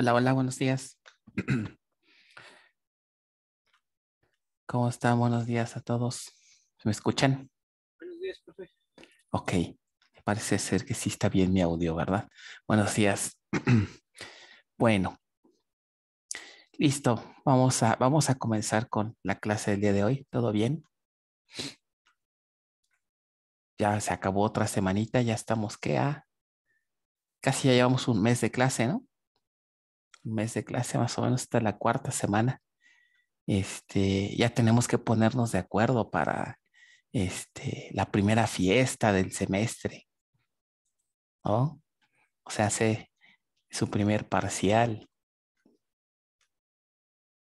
Hola, hola, buenos días. ¿Cómo están? Buenos días a todos. ¿Me escuchan? Buenos días, profe. Ok, parece ser que sí está bien mi audio, ¿verdad? Buenos días. bueno, listo, vamos a, vamos a comenzar con la clase del día de hoy. ¿Todo bien? Ya se acabó otra semanita, ya estamos que a... Ah, casi ya llevamos un mes de clase, ¿no? un mes de clase más o menos hasta la cuarta semana, este, ya tenemos que ponernos de acuerdo para este, la primera fiesta del semestre, ¿no? O sea, hace su primer parcial.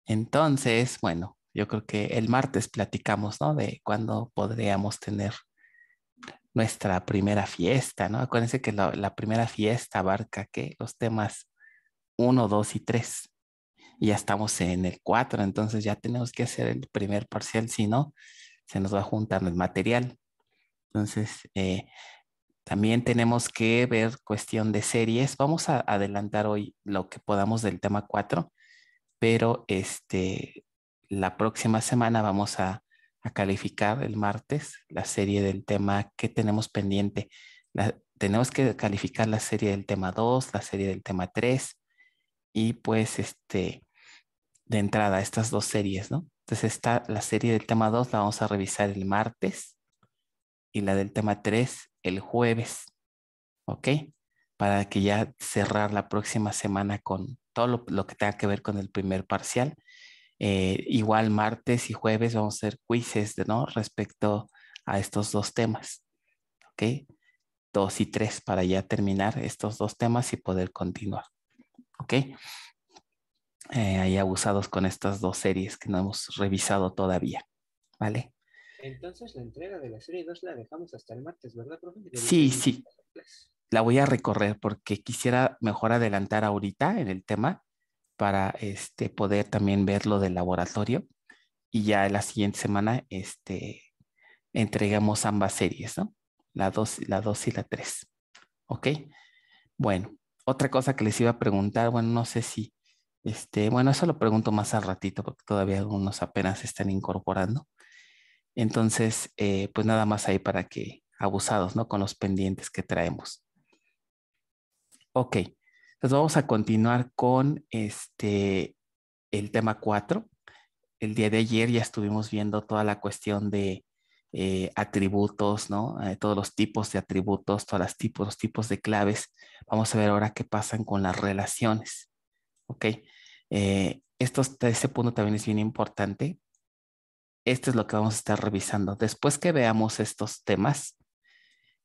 Entonces, bueno, yo creo que el martes platicamos, ¿no? De cuándo podríamos tener nuestra primera fiesta, ¿no? Acuérdense que la, la primera fiesta abarca que los temas 1, 2 y 3. Y ya estamos en el 4, entonces ya tenemos que hacer el primer parcial, si no, se nos va a juntar el material. Entonces, eh, también tenemos que ver cuestión de series. Vamos a adelantar hoy lo que podamos del tema 4, pero este, la próxima semana vamos a, calificar el martes la serie del tema que tenemos pendiente. tenemos que calificar la serie del tema 2, la serie del tema 3, y pues este, de entrada, estas dos series, ¿no? Entonces está la serie del tema 2, la vamos a revisar el martes y la del tema 3 el jueves, ¿ok? Para que ya cerrar la próxima semana con todo lo, que tenga que ver con el primer parcial. Eh, igual martes y jueves vamos a hacer quizzes, ¿no? Respecto a estos dos temas, ¿ok? Dos y tres para ya terminar estos dos temas y poder continuar. ¿ok? Eh, ahí abusados con estas dos series que no hemos revisado todavía, ¿vale? Entonces la entrega de la serie 2 la dejamos hasta el martes, ¿verdad, profe? Sí, sí. La voy a recorrer porque quisiera mejor adelantar ahorita en el tema para este, poder también ver lo del laboratorio y ya la siguiente semana este, entregamos ambas series, ¿no? La 2 la dos y la 3. ¿Ok? Bueno, otra cosa que les iba a preguntar, bueno, no sé si, este, bueno, eso lo pregunto más al ratito porque todavía algunos apenas se están incorporando. Entonces, eh, pues nada más ahí para que abusados, ¿no? Con los pendientes que traemos. Ok, entonces pues vamos a continuar con este, el tema 4. El día de ayer ya estuvimos viendo toda la cuestión de eh, atributos, ¿no? Eh, todos los tipos de atributos, todos los tipos, los tipos de claves. Vamos a ver ahora qué pasan con las relaciones. ¿Ok? Eh, este punto también es bien importante. Esto es lo que vamos a estar revisando. Después que veamos estos temas,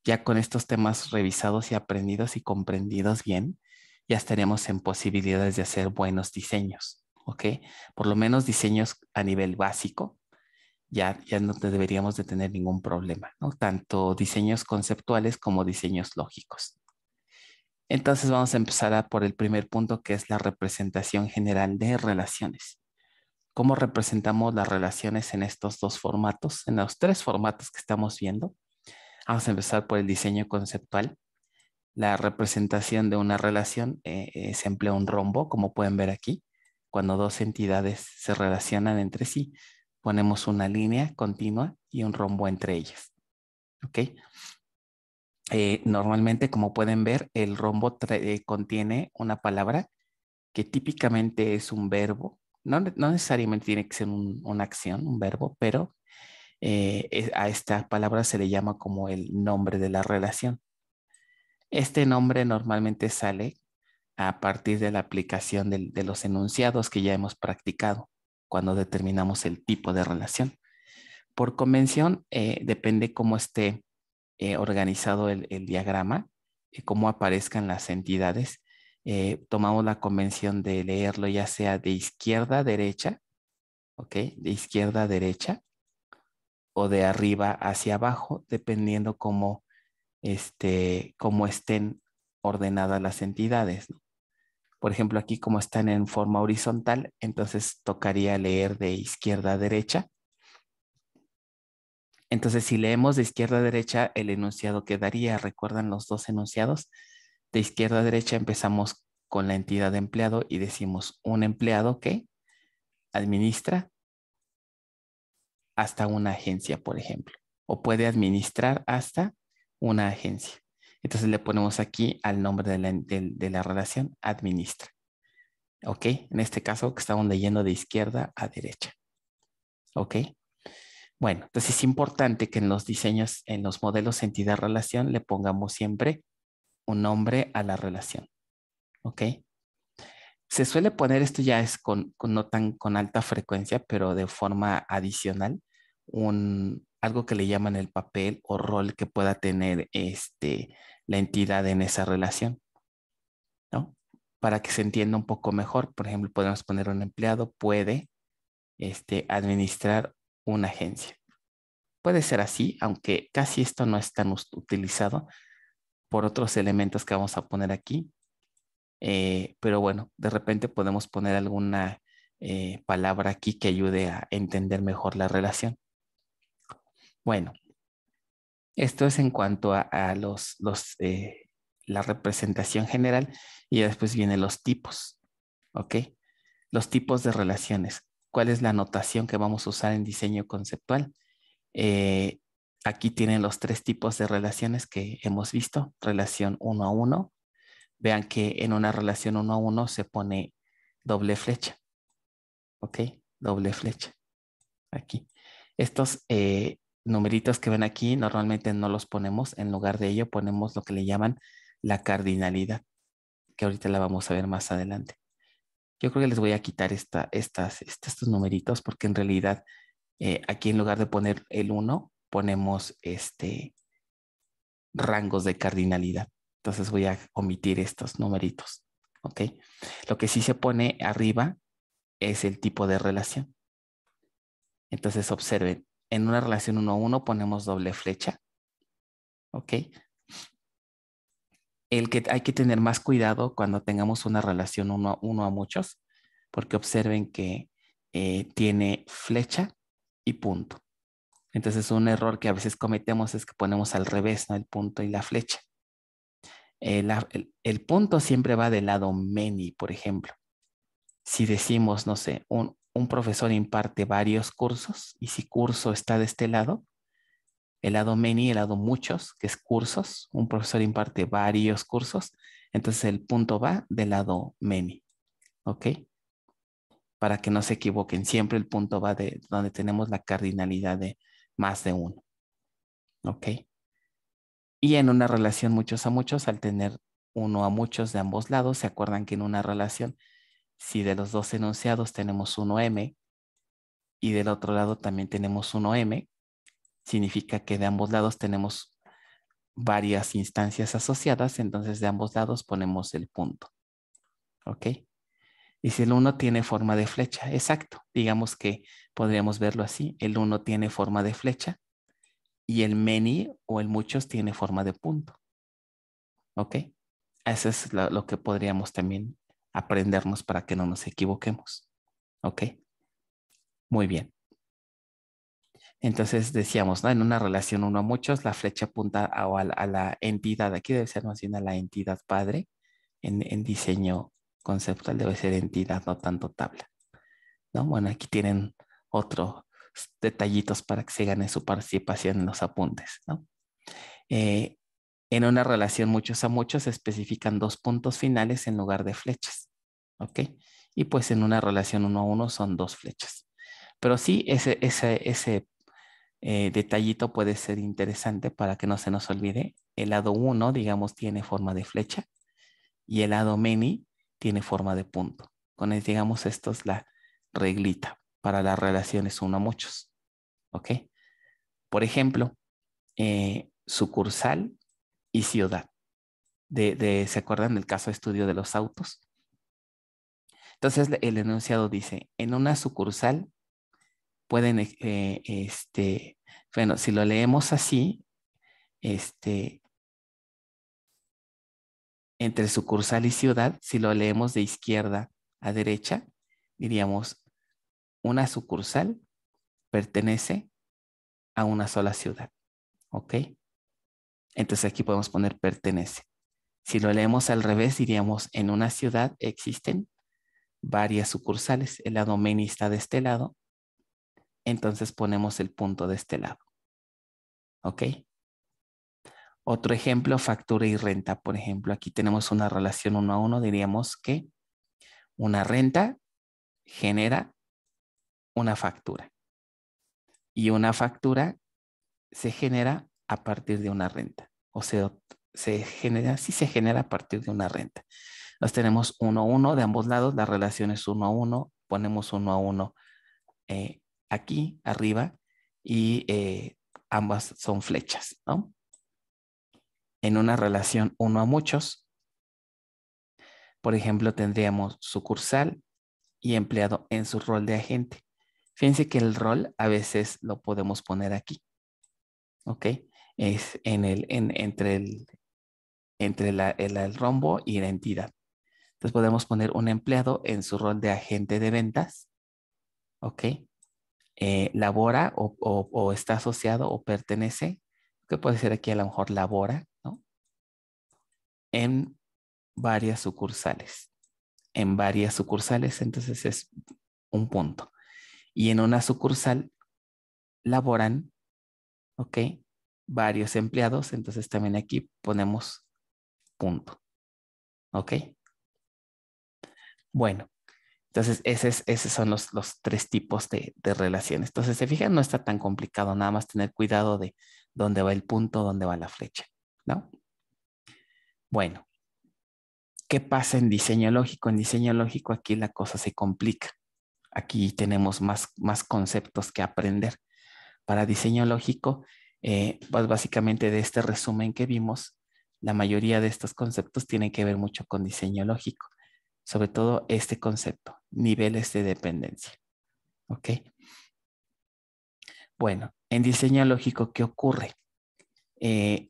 ya con estos temas revisados y aprendidos y comprendidos bien, ya estaremos en posibilidades de hacer buenos diseños, ¿ok? Por lo menos diseños a nivel básico, ya, no deberíamos de tener ningún problema, Tanto diseños conceptuales como diseños lógicos. Entonces vamos a empezar por el primer punto que es la representación general de relaciones. ¿Cómo representamos las relaciones en estos dos formatos, en los tres formatos que estamos viendo? Vamos a empezar por el diseño conceptual. La representación de una relación eh, eh, se emplea un rombo, como pueden ver aquí, cuando dos entidades se relacionan entre sí ponemos una línea continua y un rombo entre ellas. Eh, normalmente, como pueden ver, el rombo eh, contiene una palabra que típicamente es un verbo. No, necesariamente tiene que ser una acción, un verbo, pero eh, a esta palabra se le llama como el nombre de la relación. Este nombre normalmente sale a partir de la aplicación de los enunciados que ya hemos practicado cuando determinamos el tipo de relación. Por convención, eh, depende cómo esté eh, organizado el, diagrama, y eh, cómo aparezcan las entidades. tomamos la convención de leerlo ya sea de izquierda a derecha, ¿ok? De izquierda a derecha o de arriba hacia abajo, dependiendo cómo, este, cómo estén ordenadas las entidades. ¿no? Por ejemplo, aquí como están en forma horizontal, entonces tocaría leer de izquierda a derecha. Entonces, si leemos de izquierda a derecha, el enunciado quedaría, ¿recuerdan los dos enunciados? De izquierda a derecha empezamos con la entidad de empleado y decimos un empleado que administra hasta una agencia, por ejemplo, o puede administrar hasta una agencia. Entonces le ponemos aquí al nombre de la, relación, administra. ¿Ok? En este caso que estamos leyendo de izquierda a derecha. ¿Ok? Bueno, entonces es importante que en los diseños, en los modelos entidad-relación, le pongamos siempre un nombre a la relación. ¿Ok? Se suele poner, esto ya es con, no tan con alta frecuencia, pero de forma adicional, algo que le llaman el papel o rol que pueda tener este, la entidad en esa relación, Para que se entienda un poco mejor, por ejemplo, podemos poner un empleado puede este, administrar una agencia. Puede ser así, aunque casi esto no es tan utilizado por otros elementos que vamos a poner aquí. Eh, pero bueno, de repente podemos poner alguna eh, palabra aquí que ayude a entender mejor la relación. Bueno, esto es en cuanto a, los, eh, la representación general y después vienen los tipos, ¿ok? Los tipos de relaciones. ¿Cuál es la notación que vamos a usar en diseño conceptual? Eh, aquí tienen los tres tipos de relaciones que hemos visto. Relación uno a uno. Vean que en una relación uno a uno se pone doble flecha. ¿Ok? Doble flecha. Aquí. Estos eh, numeritos que ven aquí normalmente no los ponemos, en lugar de ello ponemos lo que le llaman la cardinalidad, que ahorita la vamos a ver más adelante. Yo creo que les voy a quitar esta, estas, estos numeritos porque en realidad eh, aquí en lugar de poner el 1, ponemos este rangos de cardinalidad. Entonces voy a omitir estos numeritos. ¿Ok? Lo que sí se pone arriba es el tipo de relación. Entonces observen, en una relación uno a uno ponemos doble flecha. ¿Ok? El que hay que tener más cuidado cuando tengamos una relación uno a, uno a muchos, porque observen que eh, tiene flecha y punto. Entonces un error que a veces cometemos es que ponemos al revés, ¿no? El punto y la flecha. El, el punto siempre va del lado many, por ejemplo. Si decimos, no sé, un, un profesor imparte varios cursos y si curso está de este lado, el lado many, el lado muchos, que es cursos, un profesor imparte varios cursos, entonces el punto va del lado many, ¿ok? Para que no se equivoquen, siempre el punto va de donde tenemos la cardinalidad de más de uno, ¿ok? Y en una relación muchos a muchos, al tener uno a muchos de ambos lados, se acuerdan que en una relación si de los dos enunciados tenemos uno m y del otro lado también tenemos uno m significa que de ambos lados tenemos varias instancias asociadas, entonces de ambos lados ponemos el punto. ¿Ok? Y si el uno tiene forma de flecha, exacto, digamos que podríamos verlo así, el uno tiene forma de flecha y el many o el muchos tiene forma de punto. ¿Ok? Eso es lo, lo que podríamos también aprendernos para que no nos equivoquemos. ¿Ok? Muy bien. Entonces decíamos, En una relación uno a muchos, la flecha apunta a, la entidad, aquí debe ser más bien a la entidad padre, en, diseño conceptual debe ser entidad, no tanto tabla. ¿no? Bueno, aquí tienen otros detallitos para que se gane su participación en los apuntes, ¿no? Eh, en una relación muchos a muchos se especifican dos puntos finales en lugar de flechas. ¿Ok? Y pues en una relación uno a uno son dos flechas. Pero sí, ese, eh, detallito puede ser interesante para que no se nos olvide. El lado uno, digamos, tiene forma de flecha y el lado many tiene forma de punto. Con el, digamos, esto es la reglita para las relaciones uno a muchos. ¿Ok? Por ejemplo, eh, sucursal y ciudad. De, de, ¿Se acuerdan del caso de estudio de los autos? Entonces, el enunciado dice, en una sucursal pueden, eh, este, bueno, si lo leemos así, este, entre sucursal y ciudad, si lo leemos de izquierda a derecha, diríamos, una sucursal pertenece a una sola ciudad, ¿ok? Entonces aquí podemos poner pertenece. Si lo leemos al revés, diríamos en una ciudad existen varias sucursales. El lado main está de este lado. Entonces ponemos el punto de este lado. ¿Ok? Otro ejemplo, factura y renta. Por ejemplo, aquí tenemos una relación uno a uno. Diríamos que una renta genera una factura. Y una factura se genera a partir de una renta. O sea, se genera, sí se genera a partir de una renta. Nos tenemos uno a uno de ambos lados, la relación es uno a uno, ponemos uno a uno eh, aquí arriba y eh, ambas son flechas, ¿no? En una relación uno a muchos, por ejemplo, tendríamos sucursal y empleado en su rol de agente. Fíjense que el rol a veces lo podemos poner aquí, ¿ok? es en el, entre, el, entre el, rombo y la entidad. Entonces podemos poner un empleado en su rol de agente de ventas, ¿ok? Eh, labora o, o, está asociado o pertenece, que puede ser aquí a lo mejor labora, ¿no? En varias sucursales. En varias sucursales, entonces es un punto. Y en una sucursal laboran, ¿ok? varios empleados, entonces también aquí ponemos punto. ¿Ok? Bueno, entonces esos son los, tres tipos de, relaciones. Entonces, se fijan, no está tan complicado, nada más tener cuidado de dónde va el punto, dónde va la flecha, ¿no? Bueno, ¿qué pasa en diseño lógico? En diseño lógico aquí la cosa se complica. Aquí tenemos más conceptos que aprender. Para diseño lógico, eh, pues básicamente de este resumen que vimos, la mayoría de estos conceptos tienen que ver mucho con diseño lógico, sobre todo este concepto, niveles de dependencia. ¿Ok? Bueno, en diseño lógico, ¿qué ocurre? Eh,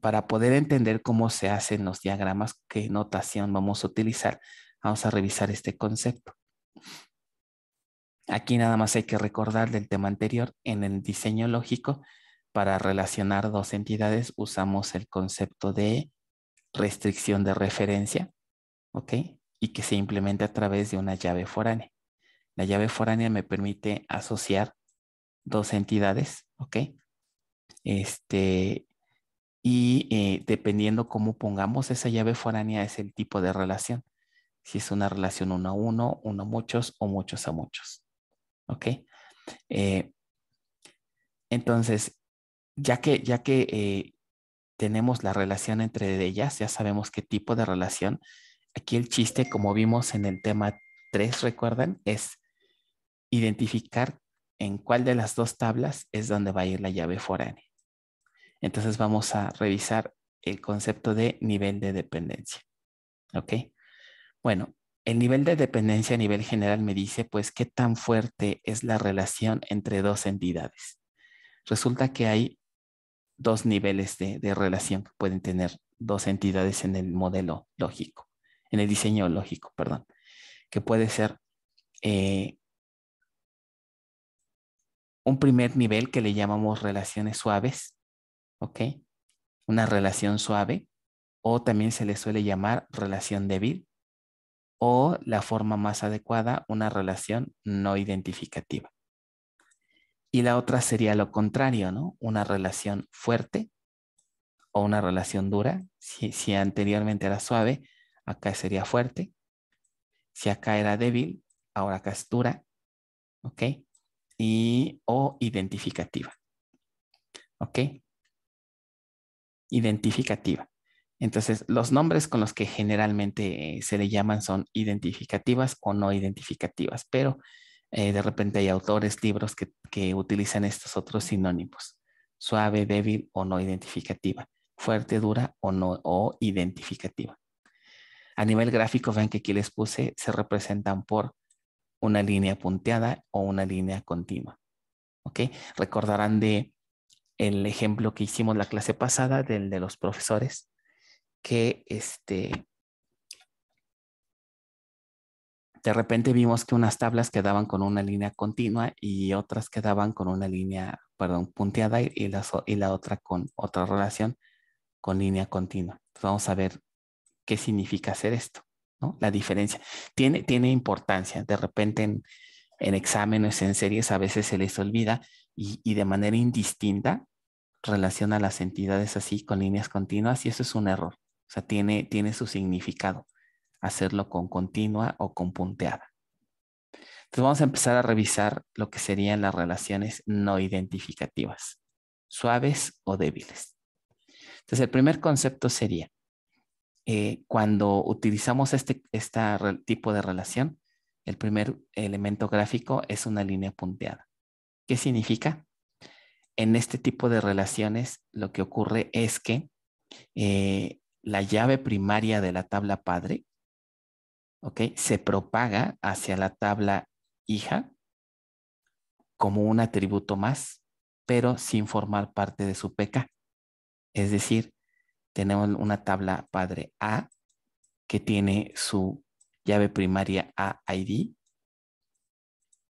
para poder entender cómo se hacen los diagramas, qué notación vamos a utilizar, vamos a revisar este concepto. Aquí nada más hay que recordar del tema anterior, en el diseño lógico para relacionar dos entidades usamos el concepto de restricción de referencia, ¿ok? Y que se implementa a través de una llave foránea. La llave foránea me permite asociar dos entidades, ¿ok? Este, y eh, dependiendo cómo pongamos esa llave foránea es el tipo de relación. Si es una relación uno a uno, uno a muchos o muchos a muchos, ¿ok? Eh, entonces, ya que, ya que eh, tenemos la relación entre ellas, ya sabemos qué tipo de relación. Aquí el chiste, como vimos en el tema 3, recuerdan, es identificar en cuál de las dos tablas es donde va a ir la llave foránea. Entonces vamos a revisar el concepto de nivel de dependencia. ¿Ok? Bueno, el nivel de dependencia a nivel general me dice, pues, qué tan fuerte es la relación entre dos entidades. Resulta que hay dos niveles de, relación que pueden tener dos entidades en el modelo lógico, en el diseño lógico, perdón, que puede ser eh, un primer nivel que le llamamos relaciones suaves, ¿ok? Una relación suave, o también se le suele llamar relación débil, o la forma más adecuada, una relación no identificativa. Y la otra sería lo contrario, ¿no? Una relación fuerte o una relación dura. Si, anteriormente era suave, acá sería fuerte. Si acá era débil, ahora acá es dura. ¿Ok? Y o identificativa. ¿Ok? Identificativa. Entonces, los nombres con los que generalmente eh, se le llaman son identificativas o no identificativas, pero eh, de repente hay autores, libros que, utilizan estos otros sinónimos. Suave, débil o no identificativa. Fuerte, dura o no o identificativa. A nivel gráfico, vean que aquí les puse, se representan por una línea punteada o una línea continua. ¿Ok? Recordarán de el ejemplo que hicimos la clase pasada del de los profesores que este de repente vimos que unas tablas quedaban con una línea continua y otras quedaban con una línea, perdón, punteada y, la, otra con otra relación con línea continua. vamos a ver qué significa hacer esto, ¿no? La diferencia. Tiene, tiene importancia. De repente en, exámenes, en series, a veces se les olvida y, de manera indistinta relaciona las entidades así con líneas continuas y eso es un error. O sea, tiene, tiene su significado hacerlo con continua o con punteada. Entonces vamos a empezar a revisar lo que serían las relaciones no identificativas, suaves o débiles. Entonces el primer concepto sería, eh, cuando utilizamos este, tipo de relación, el primer elemento gráfico es una línea punteada. ¿Qué significa? En este tipo de relaciones lo que ocurre es que eh, la llave primaria de la tabla padre se propaga hacia la tabla hija como un atributo más, pero sin formar parte de su PK. Es decir, tenemos una tabla padre A que tiene su llave primaria AID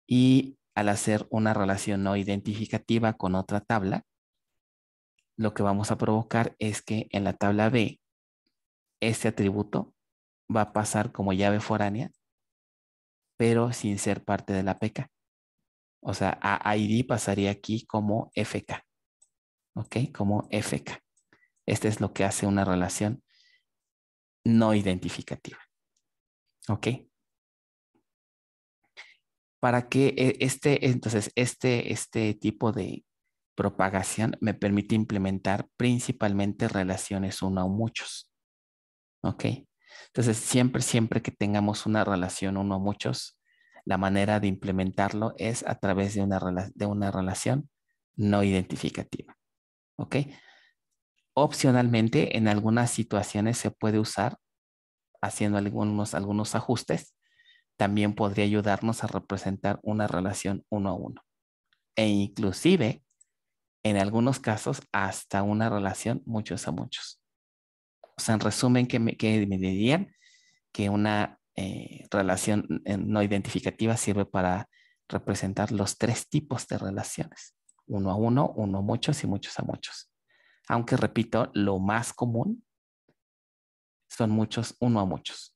y al hacer una relación no identificativa con otra tabla, lo que vamos a provocar es que en la tabla B, este atributo va a pasar como llave foránea, pero sin ser parte de la PK. O sea, a ID pasaría aquí como FK. ¿Ok? Como FK. Este es lo que hace una relación no identificativa. ¿Ok? Para que e, este, entonces, este, este tipo de propagación me permite implementar principalmente relaciones uno a muchos. ¿Ok? Entonces, siempre, siempre que tengamos una relación uno a muchos, la manera de implementarlo es a través de una, relación no identificativa. ¿Ok? Opcionalmente, en algunas situaciones se puede usar haciendo algunos, algunos ajustes. También podría ayudarnos a representar una relación uno a uno. E inclusive, en algunos casos, hasta una relación muchos a muchos o sea, en resumen, que me, que dirían que una eh, relación eh, no identificativa sirve para representar los tres tipos de relaciones, uno a uno, uno a muchos y muchos a muchos. Aunque, repito, lo más común son muchos, uno a muchos.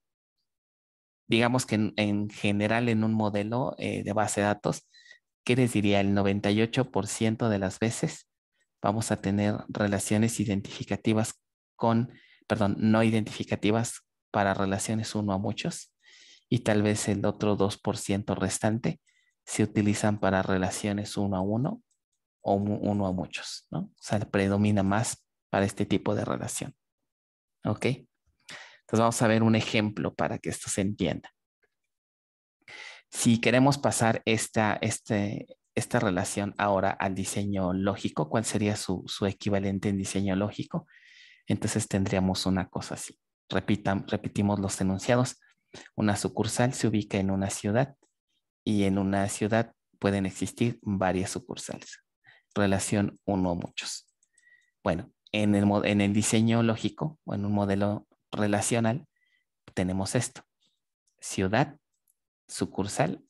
Digamos que en, general en un modelo eh, de base de datos, ¿qué les diría? El 98% de las veces vamos a tener relaciones identificativas con perdón, no identificativas para relaciones uno a muchos y tal vez el otro 2% restante se utilizan para relaciones uno a uno o uno a muchos, ¿no? O sea, predomina más para este tipo de relación. ¿Ok? Entonces vamos a ver un ejemplo para que esto se entienda. Si queremos pasar esta, este, relación ahora al diseño lógico, ¿cuál sería su, su equivalente en diseño lógico? Entonces tendríamos una cosa así. repitan repetimos los enunciados. Una sucursal se ubica en una ciudad y en una ciudad pueden existir varias sucursales. Relación uno o muchos. Bueno, en el, en el diseño lógico o en un modelo relacional tenemos esto. Ciudad, sucursal,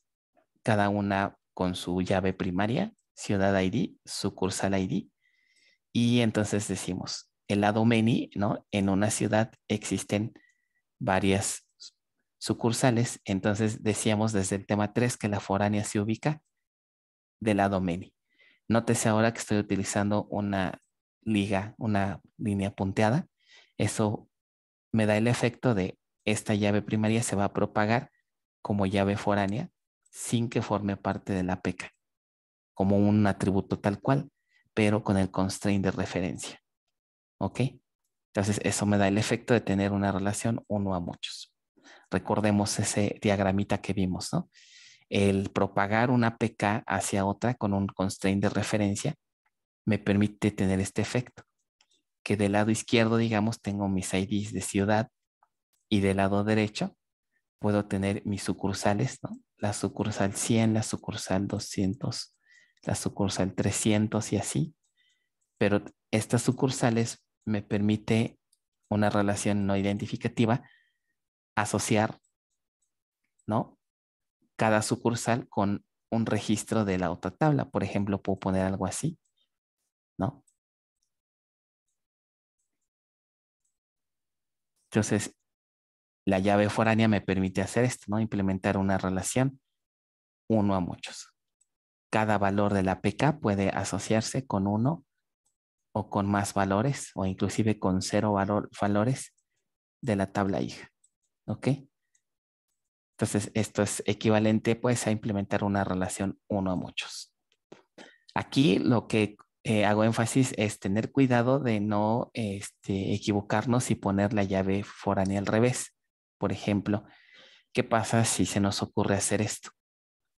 cada una con su llave primaria, ciudad ID, sucursal ID. Y entonces decimos, el Adomeni, ¿no? En una ciudad existen varias sucursales, entonces decíamos desde el tema 3 que la foránea se ubica del lado Meni. Nótese ahora que estoy utilizando una liga, una línea punteada. Eso me da el efecto de esta llave primaria se va a propagar como llave foránea sin que forme parte de la peca, como un atributo tal cual, pero con el constraint de referencia. ¿Ok? Entonces, eso me da el efecto de tener una relación uno a muchos. Recordemos ese diagramita que vimos, ¿no? El propagar una PK hacia otra con un constraint de referencia me permite tener este efecto, que del lado izquierdo, digamos, tengo mis IDs de ciudad y del lado derecho puedo tener mis sucursales, ¿no? La sucursal 100, la sucursal 200, la sucursal 300 y así. Pero estas sucursales me permite una relación no identificativa asociar, ¿no? Cada sucursal con un registro de la otra tabla. Por ejemplo, puedo poner algo así, ¿no? Entonces, la llave foránea me permite hacer esto, ¿no? Implementar una relación uno a muchos. Cada valor de la PK puede asociarse con uno o con más valores o inclusive con cero valor, valores de la tabla hija. ¿Ok? Entonces, esto es equivalente pues a implementar una relación uno a muchos. Aquí lo que eh, hago énfasis es tener cuidado de no este, equivocarnos y poner la llave foránea al revés. Por ejemplo, ¿qué pasa si se nos ocurre hacer esto?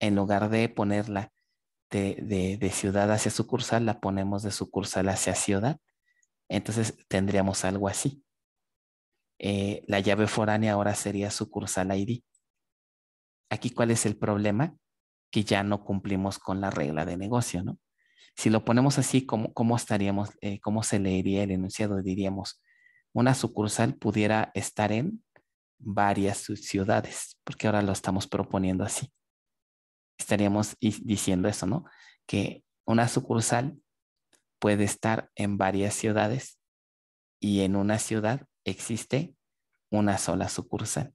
En lugar de ponerla de, ciudad hacia sucursal la ponemos de sucursal hacia ciudad. Entonces tendríamos algo así. Eh, la llave foránea ahora sería sucursal ID. Aquí, ¿cuál es el problema? Que ya no cumplimos con la regla de negocio, ¿no? Si lo ponemos así, ¿cómo, estaríamos, eh, cómo se leería el enunciado? Diríamos, una sucursal pudiera estar en varias ciudades, porque ahora lo estamos proponiendo así estaríamos diciendo eso, ¿no? Que una sucursal puede estar en varias ciudades y en una ciudad existe una sola sucursal.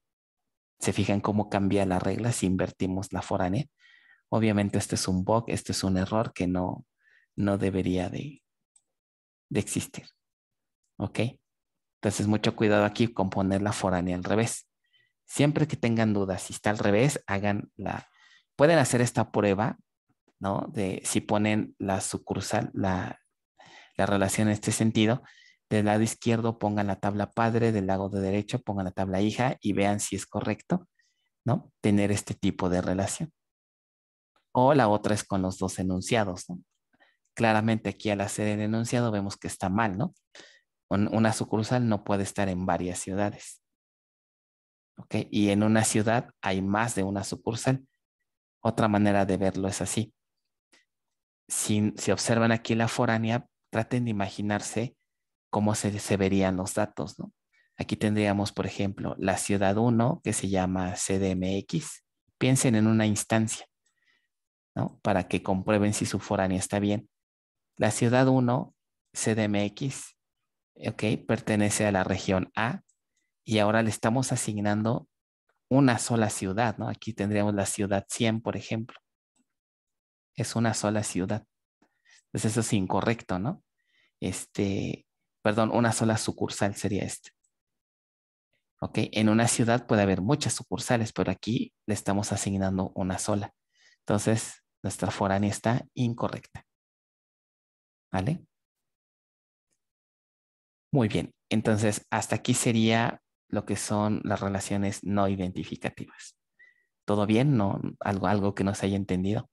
¿Se fijan cómo cambia la regla si invertimos la foránea? Obviamente este es un bug, este es un error que no, debería de, existir. ¿Ok? Entonces mucho cuidado aquí con poner la foránea al revés. Siempre que tengan dudas si está al revés, hagan la, pueden hacer esta prueba, ¿no? De si ponen la sucursal, la, relación en este sentido, del lado izquierdo pongan la tabla padre, del lado de derecho pongan la tabla hija y vean si es correcto, ¿no? Tener este tipo de relación. O la otra es con los dos enunciados, ¿no? Claramente aquí al hacer el enunciado vemos que está mal, ¿no? Una sucursal no puede estar en varias ciudades. ¿Ok? Y en una ciudad hay más de una sucursal. Otra manera de verlo es así. Si, observan aquí la foránea, traten de imaginarse cómo se, verían los datos, ¿no? Aquí tendríamos, por ejemplo, la ciudad 1 que se llama CDMX. Piensen en una instancia, ¿no? Para que comprueben si su foránea está bien. La ciudad 1, CDMX, ok, pertenece a la región A y ahora le estamos asignando una sola ciudad, ¿no? Aquí tendríamos la ciudad 100, por ejemplo. Es una sola ciudad. Entonces pues eso es incorrecto, ¿no? Este, perdón, una sola sucursal sería este. ¿Ok? En una ciudad puede haber muchas sucursales, pero aquí le estamos asignando una sola. Entonces, nuestra foránea está incorrecta. ¿Vale? Muy bien. Entonces, hasta aquí sería lo que son las relaciones no identificativas. ¿Todo bien? ¿No? ¿Algo, algo que no se haya entendido?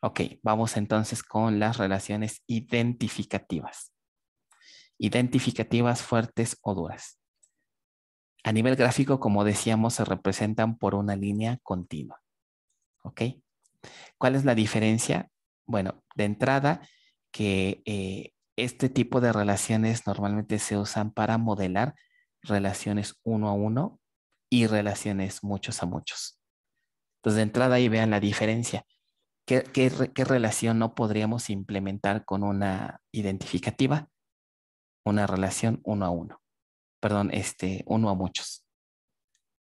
Ok, vamos entonces con las relaciones identificativas. Identificativas fuertes o duras. A nivel gráfico, como decíamos, se representan por una línea continua. ¿Ok? ¿Cuál es la diferencia? Bueno, de entrada, que eh, este tipo de relaciones normalmente se usan para modelar relaciones uno a uno y relaciones muchos a muchos. Entonces, de entrada ahí vean la diferencia. ¿Qué, relación no podríamos implementar con una identificativa? Una relación uno a uno. Perdón, este, uno a muchos.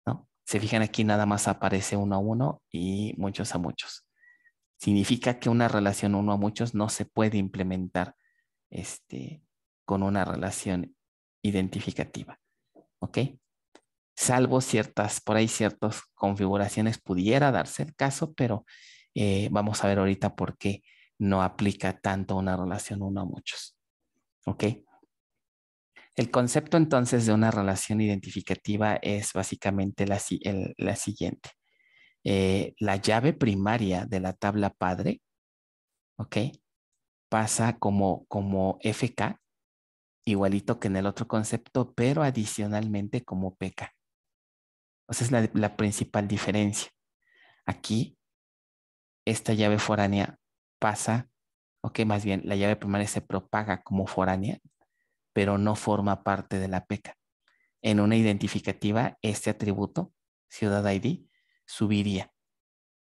¿no? Se fijan aquí, nada más aparece uno a uno y muchos a muchos significa que una relación uno a muchos no se puede implementar este, con una relación identificativa. ¿Ok? Salvo ciertas, por ahí ciertas configuraciones pudiera darse el caso, pero eh, vamos a ver ahorita por qué no aplica tanto una relación uno a muchos. ¿Ok? El concepto entonces de una relación identificativa es básicamente la siguiente. Eh, la llave primaria de la tabla padre, ¿ok? Pasa como, FK, igualito que en el otro concepto, pero adicionalmente como PK. O es la, la principal diferencia. Aquí, esta llave foránea pasa, ok, más bien, la llave primaria se propaga como foránea, pero no forma parte de la PK. En una identificativa, este atributo, Ciudad ID, subiría.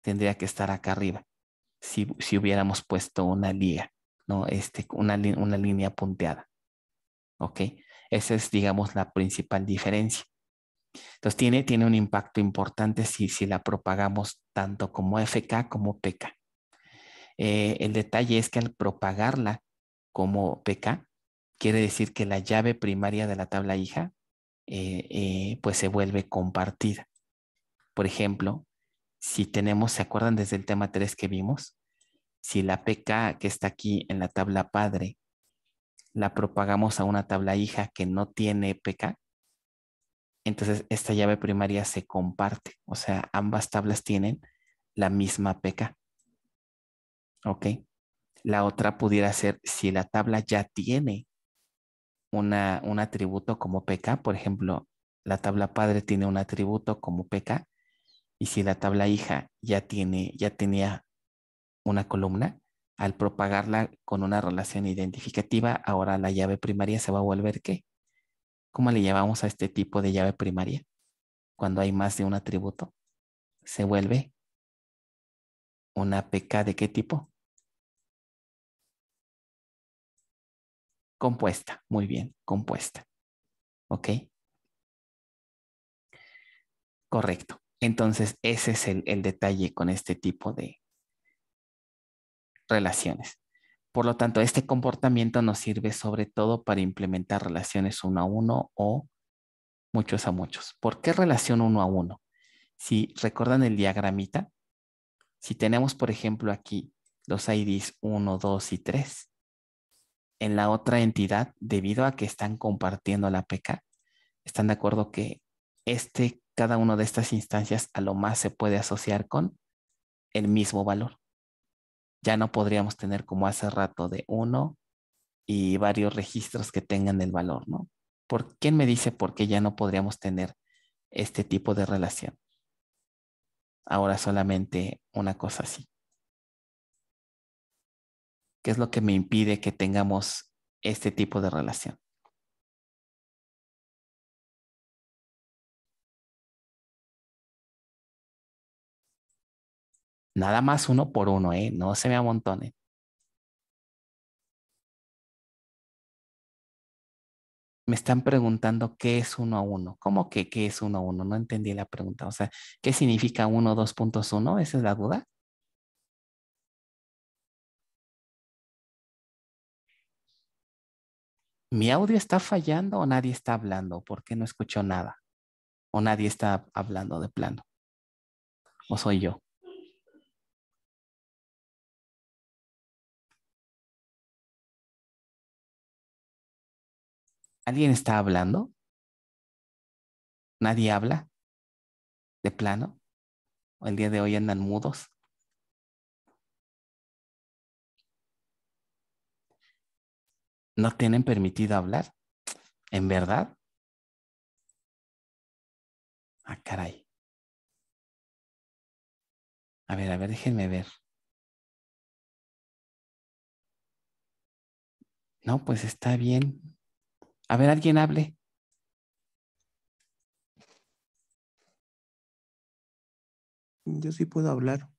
Tendría que estar acá arriba si, hubiéramos puesto una liga, ¿no? Este, una, línea punteada. ¿Ok? Esa es, digamos, la principal diferencia. Entonces, tiene, tiene un impacto importante si, si la propagamos tanto como FK como PK. Eh, el detalle es que al propagarla como PK, quiere decir que la llave primaria de la tabla hija, eh, eh, pues se vuelve compartida. Por ejemplo, si tenemos, ¿se acuerdan desde el tema 3 que vimos? Si la PK que está aquí en la tabla padre la propagamos a una tabla hija que no tiene PK, entonces esta llave primaria se comparte, o sea, ambas tablas tienen la misma PK. ¿Ok? La otra pudiera ser si la tabla ya tiene un atributo como PK, por ejemplo, la tabla padre tiene un atributo como PK, y si la tabla hija ya tiene, ya tenía una columna, al propagarla con una relación identificativa, ahora la llave primaria se va a volver ¿qué? ¿Cómo le llamamos a este tipo de llave primaria? Cuando hay más de un atributo, se vuelve una PK de qué tipo? Compuesta, muy bien, compuesta. ¿Ok? Correcto. Entonces, ese es el, detalle con este tipo de relaciones. Por lo tanto, este comportamiento nos sirve sobre todo para implementar relaciones uno a uno o muchos a muchos. ¿Por qué relación uno a uno? Si recuerdan el diagramita, si tenemos, por ejemplo, aquí los IDs 1, 2 y 3, en la otra entidad, debido a que están compartiendo la PK, están de acuerdo que este cada una de estas instancias a lo más se puede asociar con el mismo valor. Ya no podríamos tener como hace rato de uno y varios registros que tengan el valor, ¿no? ¿Por quién me dice por qué ya no podríamos tener este tipo de relación? Ahora solamente una cosa así. ¿Qué es lo que me impide que tengamos este tipo de relación? Nada más uno por uno, ¿eh? No se me amontone. Me están preguntando qué es uno a uno. ¿Cómo que qué es uno a uno? No entendí la pregunta. O sea, ¿qué significa uno, dos puntos uno? Esa es la duda. ¿Mi audio está fallando o nadie está hablando? ¿Por qué no escucho nada? ¿O nadie está hablando de plano? ¿O soy yo? ¿Alguien está hablando? ¿Nadie habla? ¿De plano? ¿O el día de hoy andan mudos? ¿No tienen permitido hablar? ¿En verdad? Ah, caray. A ver, a ver, déjenme ver. No, pues está bien. A ver, alguien hable. Yo sí puedo hablar.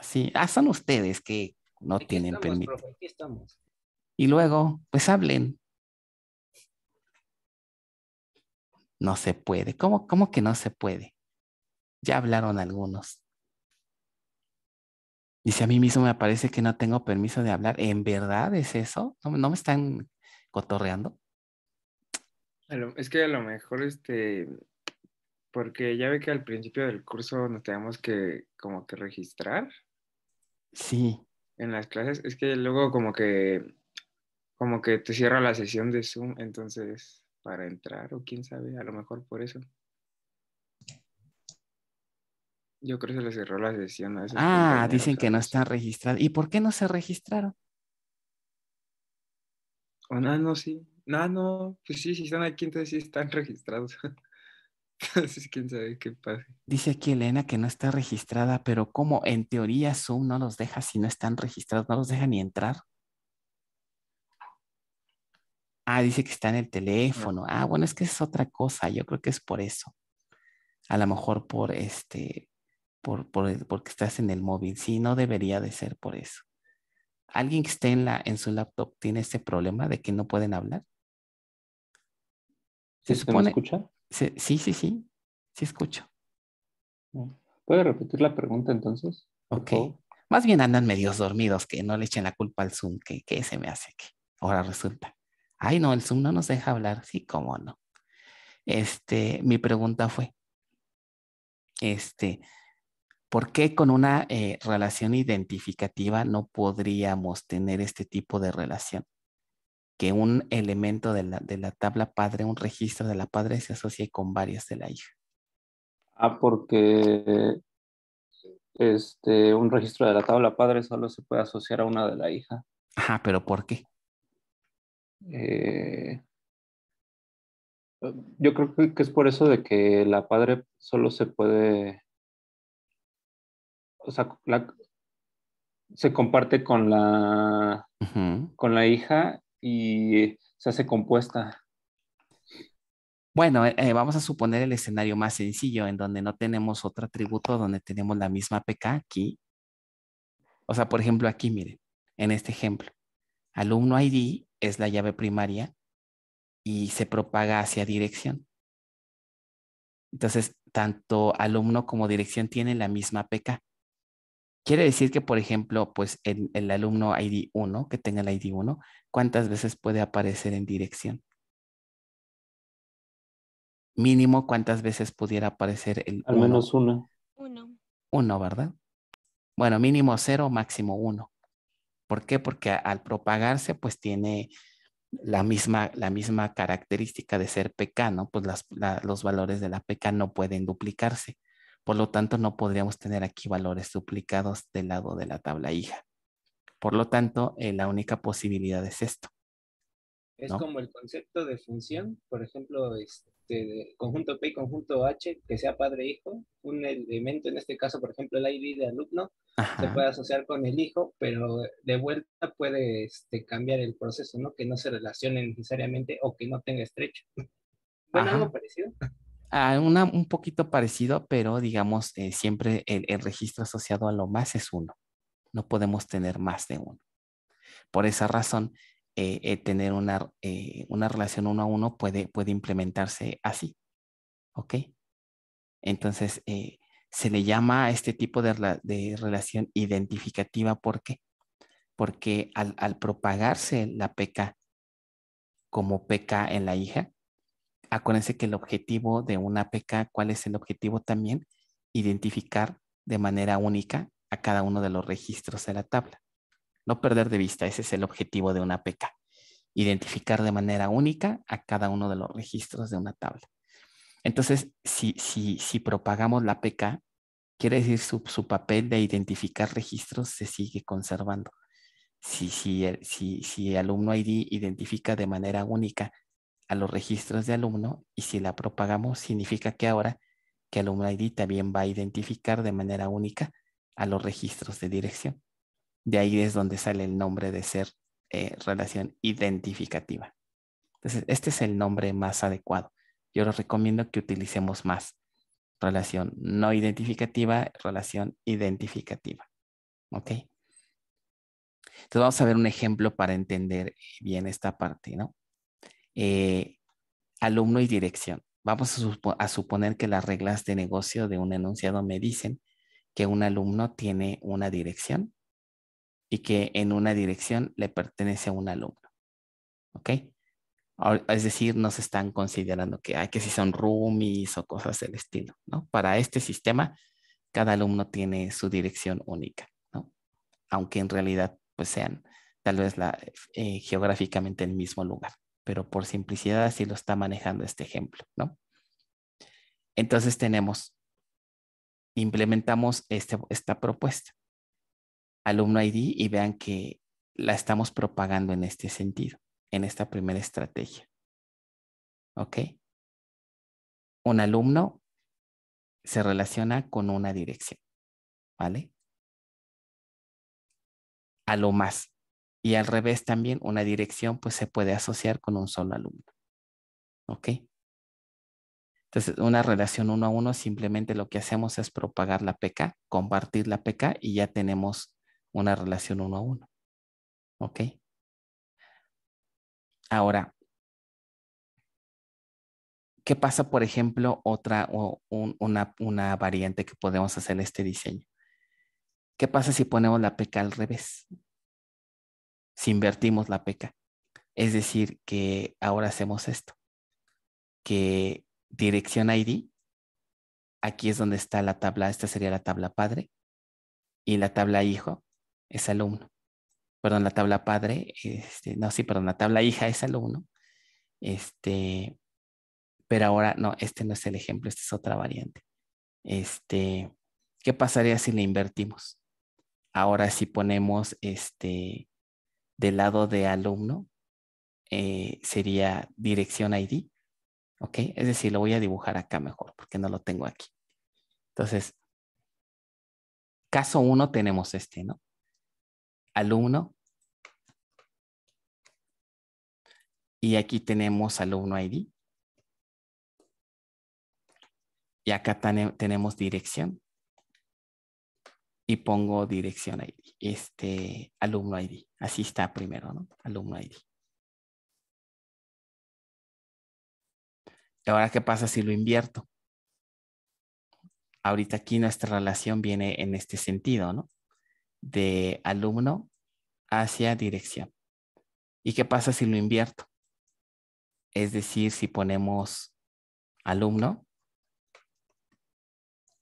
Sí, ah, son ustedes que no tienen permiso. Y luego, pues hablen. No se puede. ¿Cómo, ¿Cómo que no se puede? Ya hablaron algunos. Dice, a mí mismo me parece que no tengo permiso de hablar. ¿En verdad es eso? no me están cotorreando? Es que a lo mejor, este, porque ya ve que al principio del curso nos tenemos que como que registrar. Sí. En las clases, es que luego como que, como que te cierra la sesión de Zoom, entonces, para entrar, o quién sabe, a lo mejor por eso. Yo creo que se le cerró la sesión. A ah, dicen que no están registrados. ¿Y por qué no se registraron? O no, no, sí no, ah, no, pues sí, si están aquí, entonces sí están registrados. Entonces, quién sabe qué pasa. Dice aquí Elena que no está registrada, pero como en teoría Zoom no los deja si no están registrados, no los deja ni entrar. Ah, dice que está en el teléfono. Ah, bueno, es que es otra cosa. Yo creo que es por eso. A lo mejor por este, por, por porque estás en el móvil. Sí, no debería de ser por eso. ¿Alguien que esté en, la, en su laptop tiene ese problema de que no pueden hablar? Se escucha? sí, sí, sí. Sí escucho. Ah, ¿Puede repetir la pregunta entonces? Ok. Más bien andan medios dormidos, que no le echen la culpa al Zoom, que, se me hace que ahora resulta. Ay, no, el Zoom no nos deja hablar. Sí, cómo no. Este, mi pregunta fue, este, ¿por qué con una eh, relación identificativa no podríamos tener este tipo de relación? que un elemento de la, de la tabla padre, un registro de la padre se asocie con varias de la hija. Ah, porque este, un registro de la tabla padre solo se puede asociar a una de la hija. Ajá, pero ¿por qué? Eh, yo creo que es por eso de que la padre solo se puede, o sea, se comparte con la, con la hija y se hace compuesta. Bueno, eh, vamos a suponer el escenario más sencillo, en donde no tenemos otro atributo, donde tenemos la misma PK aquí. O sea, por ejemplo, aquí, miren, en este ejemplo, alumno ID es la llave primaria y se propaga hacia dirección. Entonces, tanto alumno como dirección tienen la misma PK. Quiere decir que, por ejemplo, pues el, alumno ID 1, que tenga el ID 1, ¿cuántas veces puede aparecer en dirección? Mínimo, ¿cuántas veces pudiera aparecer el Al menos una. Uno. Uno, ¿verdad? Bueno, mínimo cero, máximo uno. ¿Por qué? Porque al propagarse, pues tiene la misma, la misma característica de ser PK, ¿no? Pues los valores de la PK no pueden duplicarse. Por lo tanto, no podríamos tener aquí valores duplicados del lado de la tabla hija. Por lo tanto, eh, la única posibilidad es esto. Es como el concepto de función, por ejemplo, este, conjunto P y conjunto H, que sea padre-hijo, e un elemento, en este caso, por ejemplo, el ID de alumno, se puede asociar con el hijo, pero de vuelta puede este, cambiar el proceso, ¿no? Que no se relacione necesariamente o que no tenga estrecho. Bueno, algo parecido un poquito parecido, pero digamos, eh, siempre el, registro asociado a lo más es uno. No podemos tener más de uno. Por esa razón, eh, eh, tener una, relación uno a uno puede, puede implementarse así. ¿Ok? Entonces, se le llama a este tipo de, relación identificativa. ¿Por qué? Porque al, al propagarse la PK como PK en la hija, acuérdense que el objetivo de una PK ¿cuál es el objetivo también? Identificar de manera única a cada uno de los registros de la tabla. No perder de vista, ese es el objetivo de una PK Identificar de manera única a cada uno de los registros de una tabla. Entonces, si, propagamos la PK quiere decir su, su papel de identificar registros se sigue conservando. Si, el si alumno ID identifica de manera única a los registros de alumno y si la propagamos significa que ahora que Alumno ID también va a identificar de manera única a los registros de dirección. De ahí es donde sale el nombre de ser eh, relación identificativa. Entonces, este es el nombre más adecuado. Yo les recomiendo que utilicemos más relación no identificativa, relación identificativa. ¿Ok? Entonces, vamos a ver un ejemplo para entender bien esta parte, ¿no? Eh, alumno y dirección. Vamos a, suponer que las reglas de negocio de un enunciado me dicen que un alumno tiene una dirección y que en una dirección le pertenece a un alumno. ¿Ok? Es decir, no se están considerando que hay que si son roomies o cosas del estilo, ¿no? Para este sistema, cada alumno tiene su dirección única, ¿no? Aunque en realidad, pues sean tal vez eh, geográficamente el mismo lugar pero por simplicidad así lo está manejando este ejemplo, ¿no? Entonces tenemos, implementamos este, esta propuesta, alumno ID, y vean que la estamos propagando en este sentido, en esta primera estrategia. ¿Ok? Un alumno se relaciona con una dirección, ¿vale? A lo más, y al revés también, una dirección pues se puede asociar con un solo alumno. ¿Ok? Entonces, una relación uno a uno, simplemente lo que hacemos es propagar la PK, compartir la PK y ya tenemos una relación uno a uno. ¿Ok? Ahora, ¿qué pasa, por ejemplo, otra o una, una variante que podemos hacer en este diseño? ¿Qué pasa si ponemos la PK al revés? si invertimos la peca. Es decir, que ahora hacemos esto, que dirección ID, aquí es donde está la tabla, esta sería la tabla padre, y la tabla hijo es alumno. Perdón, la tabla padre, este, no, sí, perdón, la tabla hija es alumno. Este, pero ahora no, este no es el ejemplo, esta es otra variante. Este, ¿qué pasaría si le invertimos? Ahora si ponemos este del lado de alumno eh, sería dirección ID, ¿ok? Es decir, lo voy a dibujar acá mejor porque no lo tengo aquí. Entonces, caso 1 tenemos este, ¿no? Alumno. Y aquí tenemos alumno ID. Y acá tenemos dirección y pongo dirección ID, este alumno ID. Así está primero, ¿no? Alumno ID. ¿Y ahora qué pasa si lo invierto? Ahorita aquí nuestra relación viene en este sentido, ¿no? De alumno hacia dirección. ¿Y qué pasa si lo invierto? Es decir, si ponemos alumno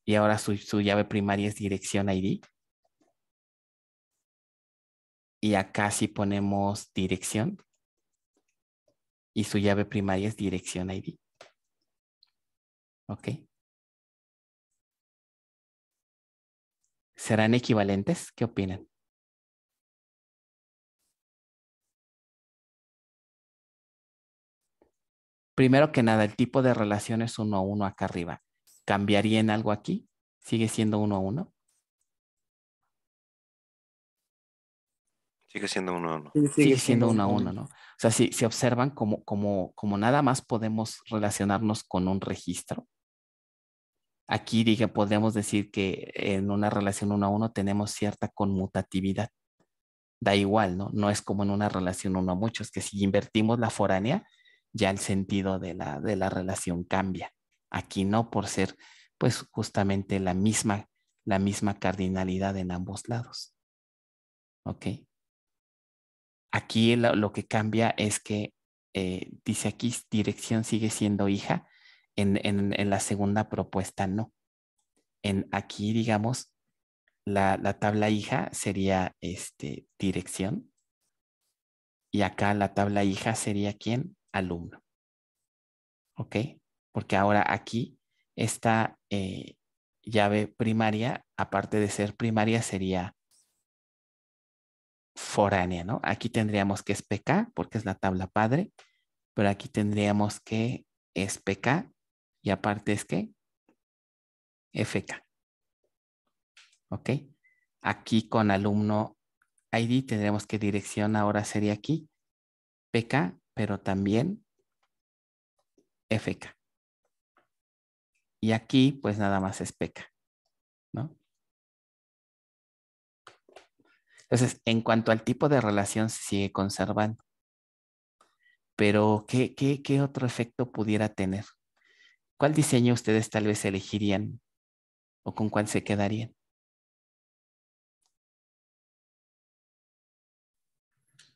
y ahora su, llave primaria es dirección ID. Y acá sí ponemos dirección y su llave primaria es dirección ID. ¿Ok? ¿Serán equivalentes? ¿Qué opinan? Primero que nada, el tipo de relación es uno a uno acá arriba. ¿Cambiaría en algo aquí? ¿Sigue siendo uno a uno? Sigue siendo uno a uno. Sigue, siendo, uno a uno, ¿no? O sea, si, se observan como, como, como nada más podemos relacionarnos con un registro, aquí dije podemos decir que en una relación uno a uno tenemos cierta conmutatividad. Da igual, ¿no? No es como en una relación uno a muchos, que si invertimos la foránea, ya el sentido de de la relación cambia. Aquí no, por ser pues justamente la misma, la misma cardinalidad en ambos lados. ¿Ok? Aquí lo, que cambia es que eh, dice aquí dirección sigue siendo hija, en, la segunda propuesta no. En aquí, digamos, la, tabla hija sería este, dirección y acá la tabla hija sería quién? Alumno. ¿Ok? porque ahora aquí esta eh, llave primaria, aparte de ser primaria, sería foránea, ¿no? Aquí tendríamos que es PK, porque es la tabla padre, pero aquí tendríamos que es PK y aparte es que FK. ¿Ok? Aquí con alumno ID tendríamos que dirección ahora sería aquí PK, pero también FK. Y aquí, pues nada más es peca, ¿no? Entonces, en cuanto al tipo de relación, se sigue conservando. Pero, ¿qué, qué otro efecto pudiera tener? ¿Cuál diseño ustedes tal vez elegirían o con cuál se quedarían?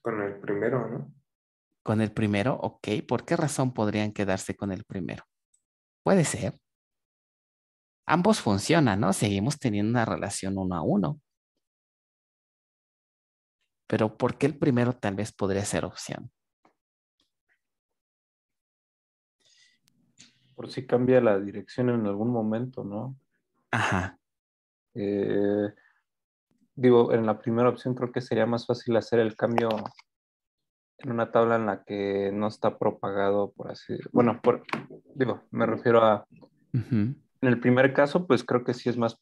Con el primero, ¿no? Con el primero, ok. ¿Por qué razón podrían quedarse con el primero? Puede ser ambos funcionan, ¿no? Seguimos teniendo una relación uno a uno. Pero ¿por qué el primero tal vez podría ser opción? Por si cambia la dirección en algún momento, ¿no? Ajá. Eh, digo, en la primera opción creo que sería más fácil hacer el cambio en una tabla en la que no está propagado, por así Bueno, por, digo, me refiero a en el primer caso, pues creo que sí es más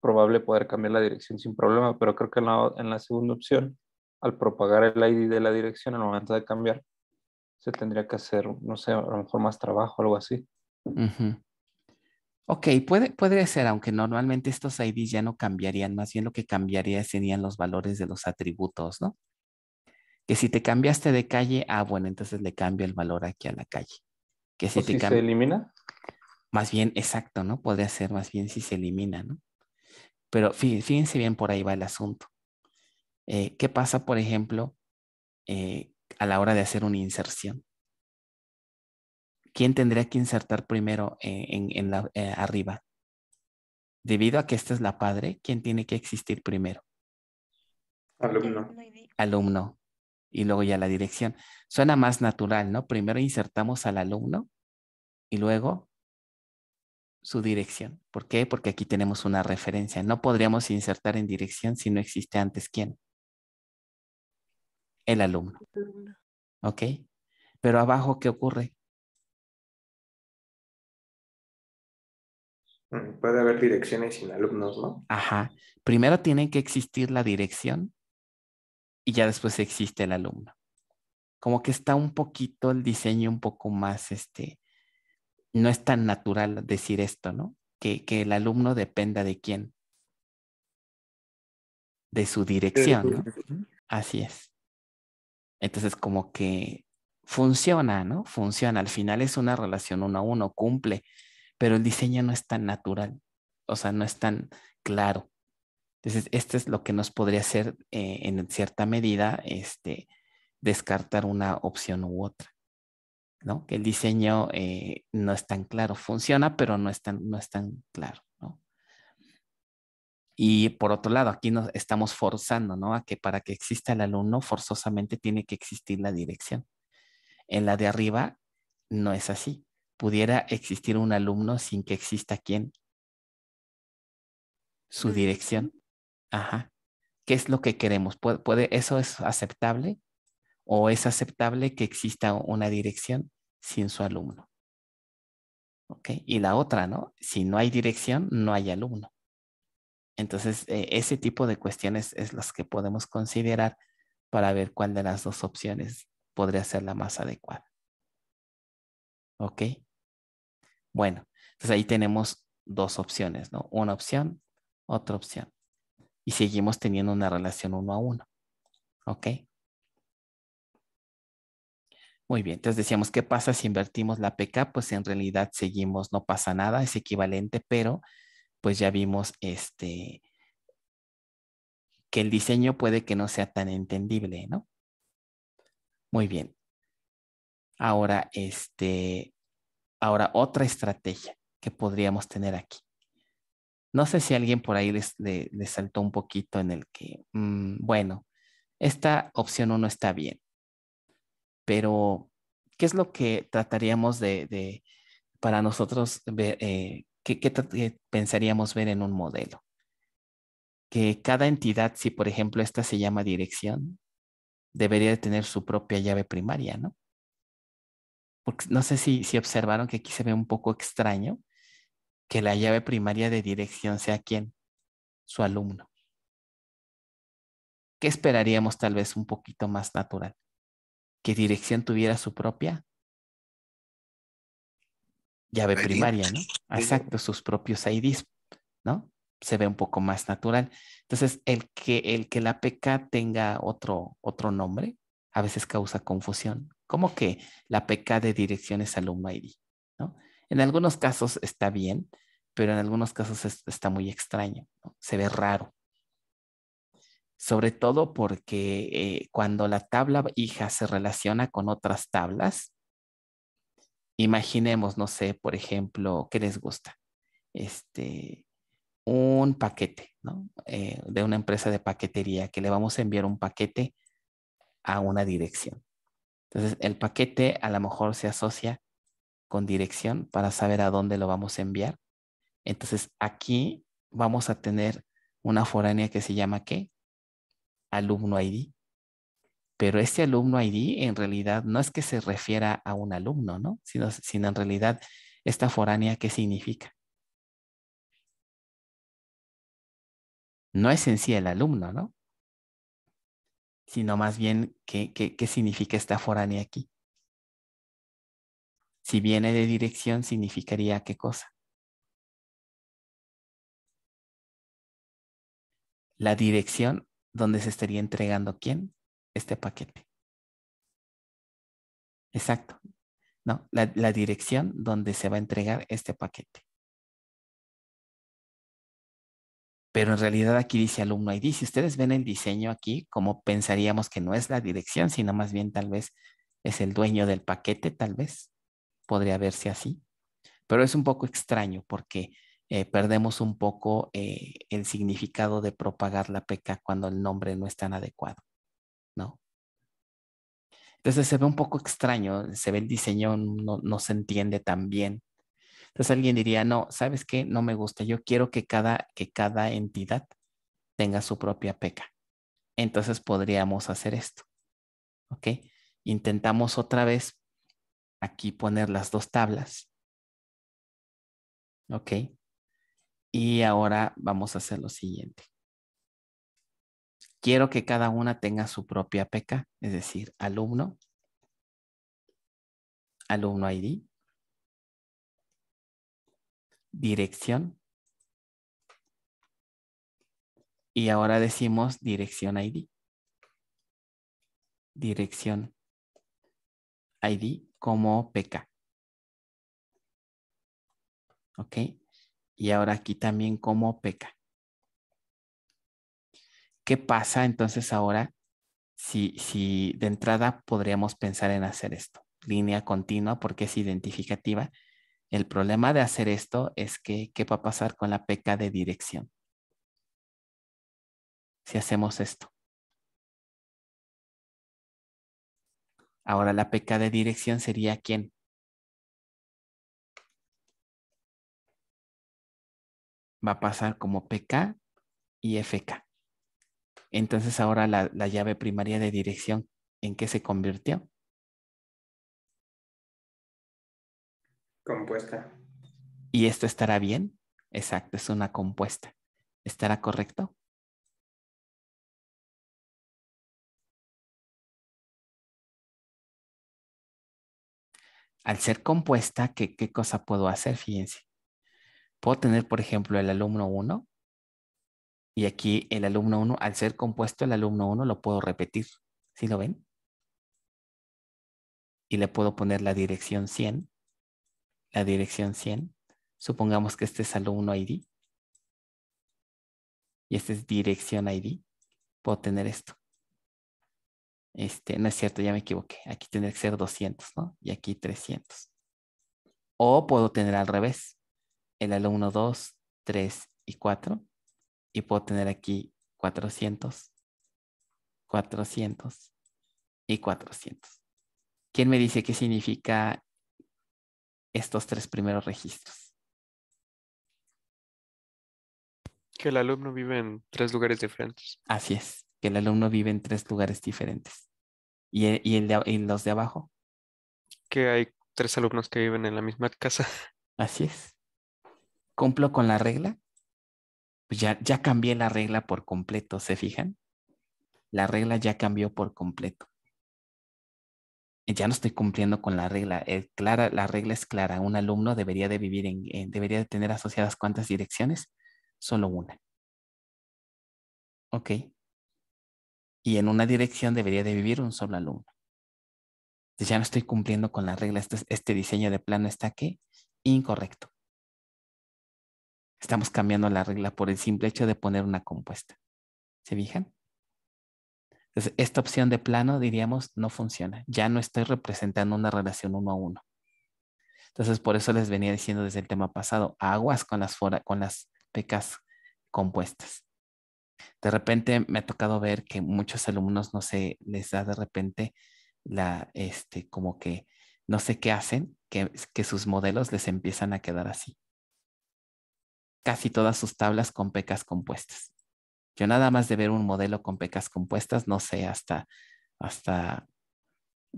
probable poder cambiar la dirección sin problema, pero creo que en la, en la segunda opción, al propagar el ID de la dirección al momento de cambiar, se tendría que hacer, no sé, a lo mejor más trabajo, o algo así. Ok, puede, puede ser, aunque normalmente estos IDs ya no cambiarían, más bien lo que cambiaría serían los valores de los atributos, ¿no? Que si te cambiaste de calle, ah, bueno, entonces le cambio el valor aquí a la calle. Que ¿O si se elimina? Más bien, exacto, ¿no? Podría ser más bien si se elimina, ¿no? Pero fíjense bien, por ahí va el asunto. Eh, ¿Qué pasa, por ejemplo, eh, a la hora de hacer una inserción? ¿Quién tendría que insertar primero eh, en, la, arriba? Debido a que esta es la padre, ¿quién tiene que existir primero? Alumno. Alumno. Y luego ya la dirección. Suena más natural, ¿no? Primero insertamos al alumno y luego su dirección. ¿Por qué? Porque aquí tenemos una referencia. No podríamos insertar en dirección si no existe antes quién. El alumno. ¿Ok? Pero abajo, ¿qué ocurre? Mm, puede haber direcciones sin alumnos, ¿no? Ajá. Primero tiene que existir la dirección y ya después existe el alumno. Como que está un poquito el diseño un poco más este, no es tan natural decir esto, ¿no? Que, el alumno dependa de quién. De su dirección, ¿no? Así es. Entonces, como que funciona, ¿no? Funciona. Al final es una relación uno a uno, cumple, pero el diseño no es tan natural, o sea, no es tan claro. Entonces, esto es lo que nos podría hacer eh, en cierta medida este, descartar una opción u otra. Que el diseño eh, no es tan claro, funciona, pero no es tan, no es tan claro, Y por otro lado, aquí nos estamos forzando, ¿no? A que para que exista el alumno, forzosamente tiene que existir la dirección. En la de arriba no es así. Pudiera existir un alumno sin que exista quién? Su dirección. Ajá. ¿Qué es lo que queremos? puede, eso es aceptable? o es aceptable que exista una dirección sin su alumno. ¿Ok? Y la otra, ¿no? Si no hay dirección, no hay alumno. Entonces, eh, ese tipo de cuestiones es las que podemos considerar para ver cuál de las dos opciones podría ser la más adecuada. ¿Ok? Bueno, entonces ahí tenemos dos opciones, ¿no? Una opción, otra opción. Y seguimos teniendo una relación uno a uno. ¿Ok? Muy bien, entonces decíamos, ¿qué pasa si invertimos la PK? Pues en realidad seguimos, no pasa nada, es equivalente, pero pues ya vimos este, que el diseño puede que no sea tan entendible, ¿no? Muy bien. Ahora, este, ahora otra estrategia que podríamos tener aquí. No sé si alguien por ahí les, saltó un poquito en el que, mm, bueno, esta opción 1 está bien pero ¿qué es lo que trataríamos de, para nosotros, eh, qué, pensaríamos ver en un modelo? Que cada entidad, si por ejemplo esta se llama dirección, debería de tener su propia llave primaria, ¿no? Porque no sé si, si observaron que aquí se ve un poco extraño que la llave primaria de dirección sea quién, su alumno. ¿Qué esperaríamos tal vez un poquito más natural? que dirección tuviera su propia llave primaria, ¿no? Exacto, sus propios IDs, ¿no? Se ve un poco más natural. Entonces, el que, el que la PK tenga otro, otro nombre a veces causa confusión. ¿Cómo que la PK de dirección es alumno ID? ¿no? En algunos casos está bien, pero en algunos casos está muy extraño, ¿no? se ve raro sobre todo porque eh, cuando la tabla hija se relaciona con otras tablas, imaginemos, no sé, por ejemplo, ¿qué les gusta? Este, un paquete, ¿no? Eh, de una empresa de paquetería que le vamos a enviar un paquete a una dirección. Entonces, el paquete a lo mejor se asocia con dirección para saber a dónde lo vamos a enviar. Entonces, aquí vamos a tener una foránea que se llama ¿qué? alumno ID. Pero este alumno ID en realidad no es que se refiera a un alumno, ¿no? Sino, sino en realidad esta foránea, ¿qué significa? No es en sí el alumno, ¿no? Sino más bien, ¿qué, qué significa esta foránea aquí? Si viene de dirección, significaría qué cosa? La dirección ¿Dónde se estaría entregando quién? Este paquete. Exacto. ¿No? La, dirección donde se va a entregar este paquete. Pero en realidad aquí dice alumno ID. Si ustedes ven el diseño aquí, como pensaríamos que no es la dirección, sino más bien tal vez es el dueño del paquete, tal vez. Podría verse así. Pero es un poco extraño porque eh, perdemos un poco eh, el significado de propagar la peca cuando el nombre no es tan adecuado, ¿no? Entonces se ve un poco extraño, se ve el diseño, no, se entiende tan bien. Entonces alguien diría, no, ¿sabes qué? No me gusta, yo quiero que cada, que cada entidad tenga su propia peca. Entonces podríamos hacer esto, ¿ok? Intentamos otra vez aquí poner las dos tablas, ¿ok? Y ahora vamos a hacer lo siguiente. Quiero que cada una tenga su propia PK, es decir, alumno, alumno ID, dirección, y ahora decimos dirección ID. Dirección ID como PK. ¿Ok? Y ahora aquí también como peca. ¿Qué pasa entonces ahora si, si de entrada podríamos pensar en hacer esto? Línea continua porque es identificativa. El problema de hacer esto es que, ¿qué va a pasar con la peca de dirección? Si hacemos esto. Ahora la peca de dirección sería quién? va a pasar como PK y FK. Entonces ahora la, llave primaria de dirección, ¿en qué se convirtió? Compuesta. ¿Y esto estará bien? Exacto, es una compuesta. ¿Estará correcto? Al ser compuesta, qué cosa puedo hacer? Fíjense. Puedo tener, por ejemplo, el alumno 1 y aquí el alumno 1, al ser compuesto el alumno 1, lo puedo repetir. ¿Sí lo ven? Y le puedo poner la dirección 100, la dirección 100. Supongamos que este es alumno ID y este es dirección ID. Puedo tener esto. Este, no es cierto, ya me equivoqué. Aquí tiene que ser 200, ¿no? Y aquí 300. O puedo tener al revés el alumno 2, 3 y 4. Y puedo tener aquí 400, 400 y 400. ¿Quién me dice qué significa estos tres primeros registros? Que el alumno vive en tres lugares diferentes. Así es, que el alumno vive en tres lugares diferentes. ¿Y, los de abajo? Que hay tres alumnos que viven en la misma casa. Así es cumplo con la regla, pues ya, ya cambié la regla por completo, ¿se fijan? La regla ya cambió por completo. Ya no estoy cumpliendo con la regla. clara, la regla es clara. Un alumno debería de vivir en, debería de tener asociadas cuántas direcciones, solo una. Ok. Y en una dirección debería de vivir un solo alumno. ya no estoy cumpliendo con la regla. Este, este diseño de plano está aquí incorrecto. Estamos cambiando la regla por el simple hecho de poner una compuesta. ¿Se fijan? Entonces, esta opción de plano, diríamos, no funciona. Ya no estoy representando una relación uno a uno. Entonces, por eso les venía diciendo desde el tema pasado, aguas con las, con las pecas compuestas. De repente me ha tocado ver que muchos alumnos no se les da de repente la, este, como que no sé qué hacen, que sus modelos les empiezan a quedar así casi todas sus tablas con pecas compuestas. Yo nada más de ver un modelo con pecas compuestas, no sé, hasta, hasta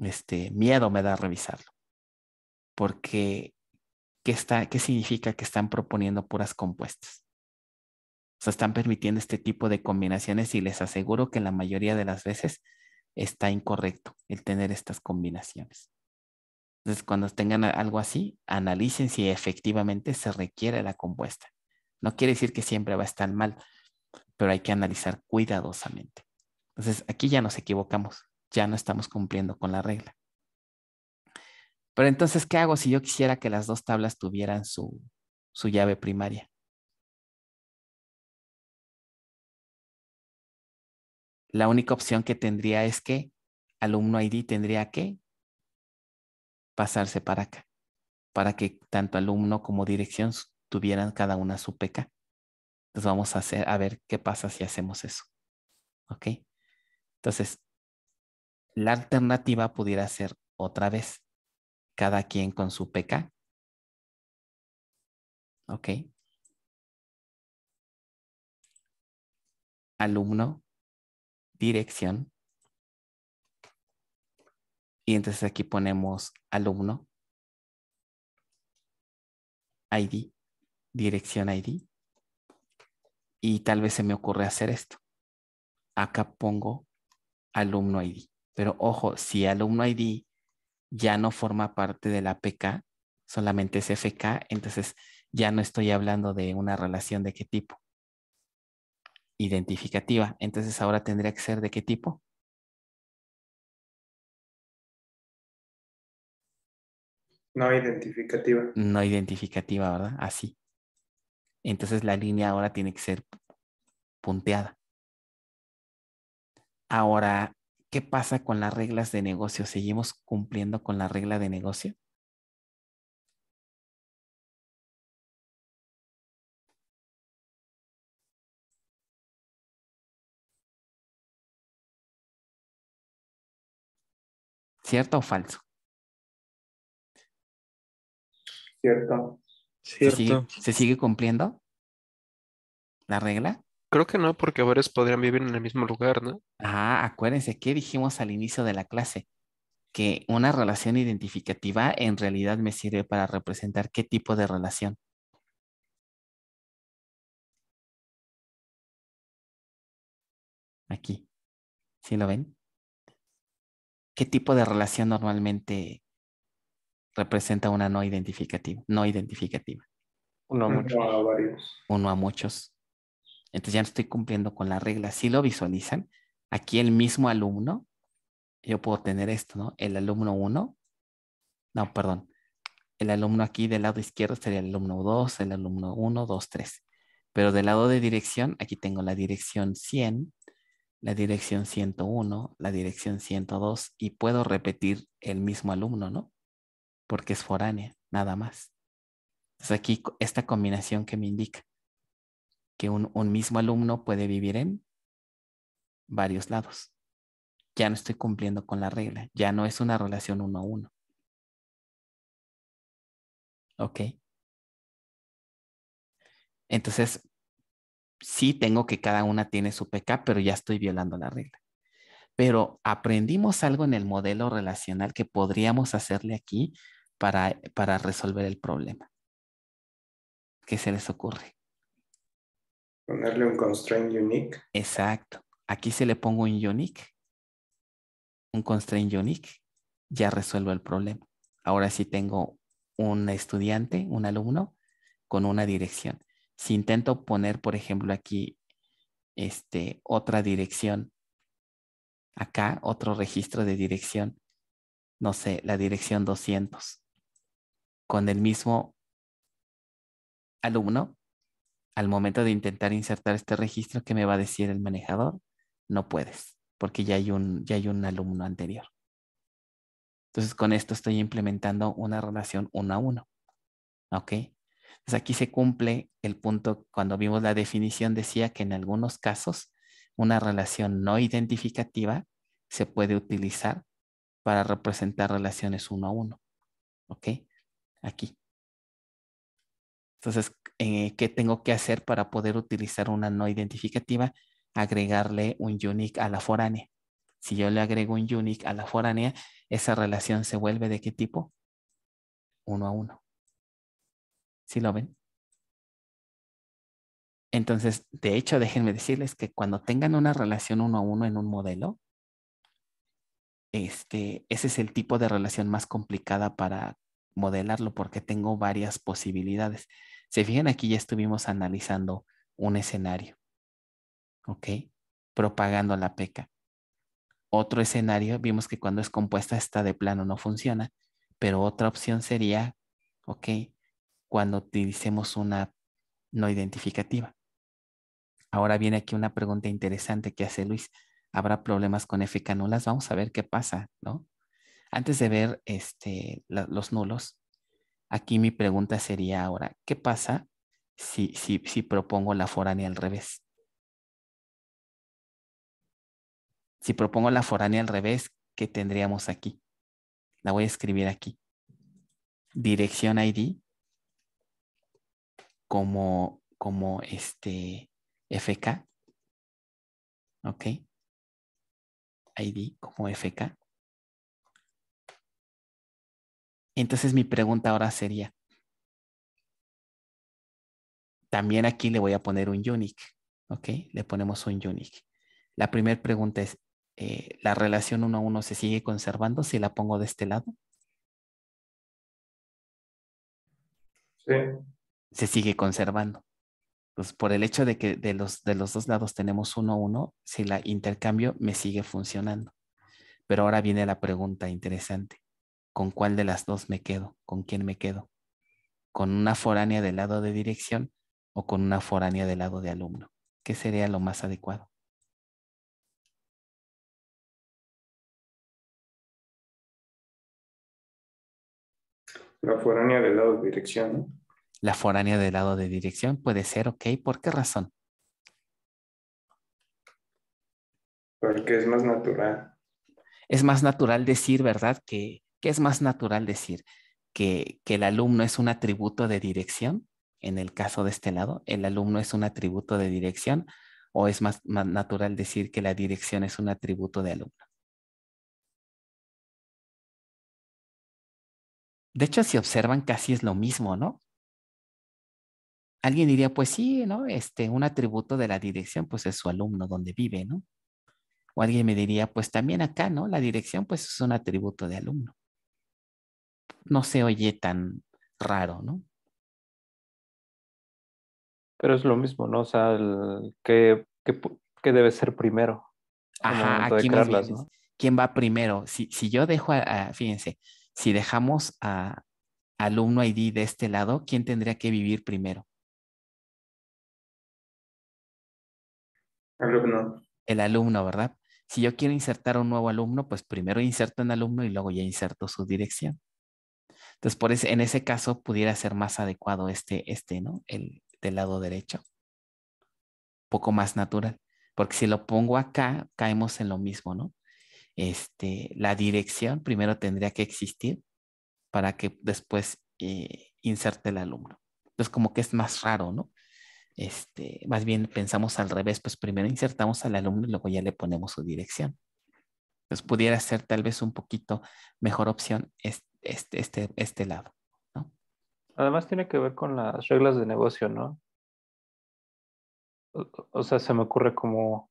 este, miedo me da revisarlo. Porque, ¿qué, ¿qué significa que están proponiendo puras compuestas? O sea, están permitiendo este tipo de combinaciones y les aseguro que la mayoría de las veces está incorrecto el tener estas combinaciones. Entonces, cuando tengan algo así, analicen si efectivamente se requiere la compuesta. No quiere decir que siempre va a estar mal, pero hay que analizar cuidadosamente. Entonces, aquí ya nos equivocamos, ya no estamos cumpliendo con la regla. Pero entonces, ¿qué hago si yo quisiera que las dos tablas tuvieran su, llave primaria? La única opción que tendría es que alumno ID tendría que pasarse para acá, para que tanto alumno como dirección tuvieran cada una su PK. Entonces pues, vamos a hacer, a ver qué pasa si hacemos eso. ¿Ok? Entonces, la alternativa pudiera ser otra vez, cada quien con su PK. ¿Ok? Alumno, dirección. Y entonces aquí ponemos alumno, ID dirección ID y tal vez se me ocurre hacer esto. Acá pongo alumno ID. Pero ojo, si alumno ID ya no forma parte de la PK, solamente es FK, entonces ya no estoy hablando de una relación de qué tipo. Identificativa. Entonces ahora tendría que ser de qué tipo. No identificativa. No identificativa, ¿verdad? Así entonces la línea ahora tiene que ser punteada. Ahora, ¿qué pasa con las reglas de negocio? ¿Seguimos cumpliendo con la regla de negocio? ¿Cierto o falso? Cierto. ¿Se sigue, ¿Se sigue, cumpliendo la regla? Creo que no, porque ahora podrían vivir en el mismo lugar, ¿no? Ah, acuérdense qué dijimos al inicio de la clase que una relación identificativa en realidad me sirve para representar qué tipo de relación. Aquí. ¿Sí lo ven? ¿Qué tipo de relación normalmente representa una no identificativa, no identificativa. Uno a muchos. Uno a varios. Uno a muchos. Entonces ya no estoy cumpliendo con la regla. Si lo visualizan, aquí el mismo alumno, yo puedo tener esto, ¿no? El alumno 1, no, perdón. El alumno aquí del lado izquierdo sería el alumno 2, el alumno 1, 2, 3. Pero del lado de dirección, aquí tengo la dirección 100, la dirección 101, la dirección 102 y puedo repetir el mismo alumno, ¿no? porque es foránea, nada más. Entonces aquí esta combinación que me indica que un, un mismo alumno puede vivir en varios lados. Ya no estoy cumpliendo con la regla, ya no es una relación uno a uno. ¿Ok? Entonces, sí tengo que cada una tiene su PK, pero ya estoy violando la regla. Pero aprendimos algo en el modelo relacional que podríamos hacerle aquí para, resolver el problema. ¿Qué se les ocurre? Ponerle un constraint unique. Exacto. Aquí se le pongo un unique. Un constraint unique. Ya resuelvo el problema. Ahora sí tengo un estudiante, un alumno, con una dirección. Si intento poner, por ejemplo, aquí este, otra dirección, acá otro registro de dirección, no sé, la dirección 200 con el mismo alumno al momento de intentar insertar este registro que me va a decir el manejador, no puedes, porque ya hay un, ya hay un alumno anterior. Entonces, con esto estoy implementando una relación uno a uno. ¿Ok? Entonces, aquí se cumple el punto, cuando vimos la definición, decía que en algunos casos una relación no identificativa se puede utilizar para representar relaciones uno a uno. ¿Ok? aquí. Entonces, eh, ¿qué tengo que hacer para poder utilizar una no identificativa? Agregarle un unique a la foránea. Si yo le agrego un unique a la foránea, esa relación se vuelve de qué tipo? Uno a uno. ¿Sí lo ven? Entonces, de hecho, déjenme decirles que cuando tengan una relación uno a uno en un modelo, este, ese es el tipo de relación más complicada para modelarlo porque tengo varias posibilidades. Se fijan, aquí ya estuvimos analizando un escenario, ¿ok? Propagando la peca. Otro escenario, vimos que cuando es compuesta está de plano no funciona, pero otra opción sería, ¿ok? Cuando utilicemos una no identificativa. Ahora viene aquí una pregunta interesante que hace Luis. ¿Habrá problemas con FK e nulas? Vamos a ver qué pasa, ¿no? Antes de ver este, los nulos, aquí mi pregunta sería ahora, ¿qué pasa si, propongo la foránea al revés? Si propongo la foránea al revés, ¿qué tendríamos aquí? La voy a escribir aquí. Dirección ID como, este FK. ¿Ok? ID como FK. Entonces mi pregunta ahora sería, también aquí le voy a poner un unique, ¿ok? Le ponemos un unique. La primera pregunta es, eh, ¿la relación uno a uno se sigue conservando si la pongo de este lado? Sí. Se sigue conservando. Pues por el hecho de que de los, de los dos lados tenemos uno a uno, si la intercambio me sigue funcionando. Pero ahora viene la pregunta interesante. ¿Con cuál de las dos me quedo? ¿Con quién me quedo? ¿Con una foránea del lado de dirección o con una foránea del lado de alumno? ¿Qué sería lo más adecuado? La foránea del lado de dirección. La foránea del lado de dirección puede ser, ok, ¿por qué razón? Porque es más natural. Es más natural decir, ¿verdad? Que ¿Qué es más natural decir que, el alumno es un atributo de dirección, en el caso de este lado, el alumno es un atributo de dirección, o es más, natural decir que la dirección es un atributo de alumno. De hecho, si observan, casi es lo mismo, ¿no? Alguien diría, pues sí, ¿no? Este, un atributo de la dirección, pues es su alumno donde vive, ¿no? O alguien me diría, pues también acá, ¿no? La dirección, pues es un atributo de alumno no se oye tan raro, ¿no? Pero es lo mismo, ¿no? O sea, ¿qué, debe ser primero? Ajá, aquí ¿no? ¿quién va primero? Si, yo dejo, a, fíjense, si dejamos a alumno ID de este lado, ¿quién tendría que vivir primero? Alumno. El alumno, ¿verdad? Si yo quiero insertar un nuevo alumno, pues primero inserto un alumno y luego ya inserto su dirección. Entonces, por en ese caso pudiera ser más adecuado este, este, ¿no? El del lado derecho. Un Poco más natural. Porque si lo pongo acá, caemos en lo mismo, ¿no? Este, la dirección primero tendría que existir para que después eh, inserte el alumno. Entonces, como que es más raro, ¿no? Este, más bien pensamos al revés, pues primero insertamos al alumno y luego ya le ponemos su dirección. Entonces, pudiera ser tal vez un poquito mejor opción este, este, este, este, lado. ¿no? Además tiene que ver con las reglas de negocio, ¿no? O, sea, se me ocurre como...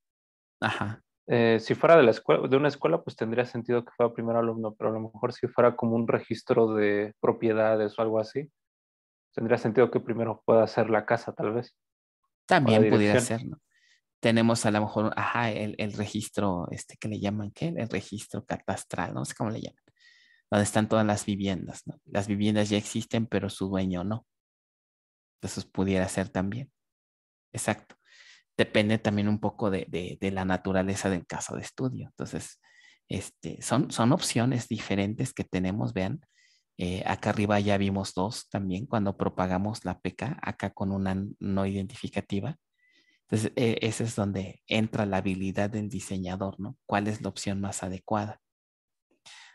Ajá. Eh, si fuera de, la escuela, de una escuela, pues tendría sentido que fuera primero alumno, pero a lo mejor si fuera como un registro de propiedades o algo así, tendría sentido que primero pueda ser la casa, tal vez. También pudiera ser, ¿no? Tenemos a lo mejor, ajá, el, el registro, este que le llaman, ¿qué? El registro catastral, no sé cómo le llaman donde están todas las viviendas. Las viviendas ya existen, pero su dueño no. Entonces pudiera ser también. Exacto. Depende también un poco de, la naturaleza del caso de estudio. Entonces, este, son, son opciones diferentes que tenemos, vean. Eh, acá arriba ya vimos dos también cuando propagamos la PK, acá con una no identificativa. Entonces, e, ese es donde entra la habilidad del diseñador, ¿no? ¿Cuál es la opción más adecuada?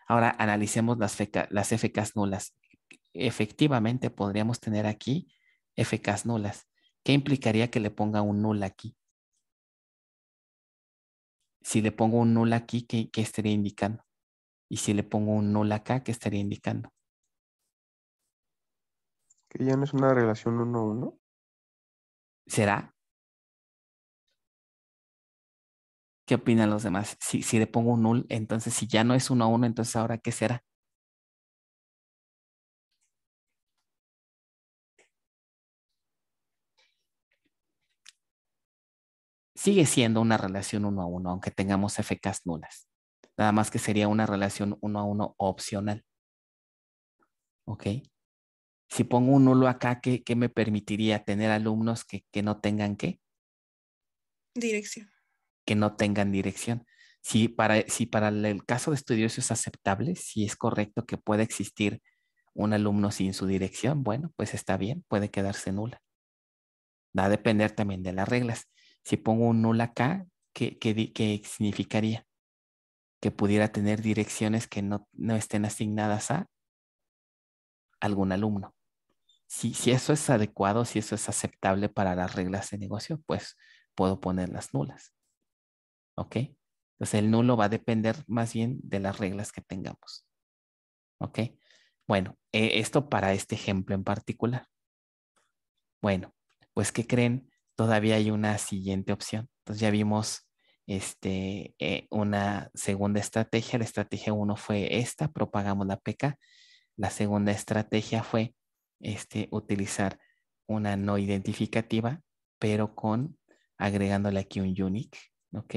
Ahora analicemos las, FKs nulas. Efectivamente, podríamos tener aquí FKs nulas. ¿Qué implicaría que le ponga un nulo aquí? Si le pongo un nulo aquí, ¿qué, estaría indicando? Y si le pongo un nulo acá, ¿qué estaría indicando? Que ya no es una relación 1-1. ¿Será? ¿Qué opinan los demás? Si, le pongo un null, entonces si ya no es uno a uno, entonces ahora ¿qué será? Sigue siendo una relación uno a uno, aunque tengamos FKs nulas. Nada más que sería una relación uno a uno opcional. ¿Ok? Si pongo un nulo acá, ¿qué, me permitiría tener alumnos que no tengan qué? Dirección que no tengan dirección. Si para, el caso de estudioso es aceptable, si es correcto que pueda existir un alumno sin su dirección, bueno, pues está bien, puede quedarse nula. Va a depender también de las reglas. Si pongo un nula acá, ¿qué, significaría? Que pudiera tener direcciones que no, estén asignadas a algún alumno. Si, si, eso es adecuado, si eso es aceptable para las reglas de negocio, pues puedo poner las nulas. ¿Ok? Entonces el nulo va a depender más bien de las reglas que tengamos. ¿Ok? Bueno, e, esto para este ejemplo en particular. Bueno, pues ¿qué creen? Todavía hay una siguiente opción. Entonces ya vimos este, eh, una segunda estrategia. La estrategia 1 fue esta, propagamos la PK. La segunda estrategia fue este, utilizar una no identificativa, pero con agregándole aquí un unique, ¿ok?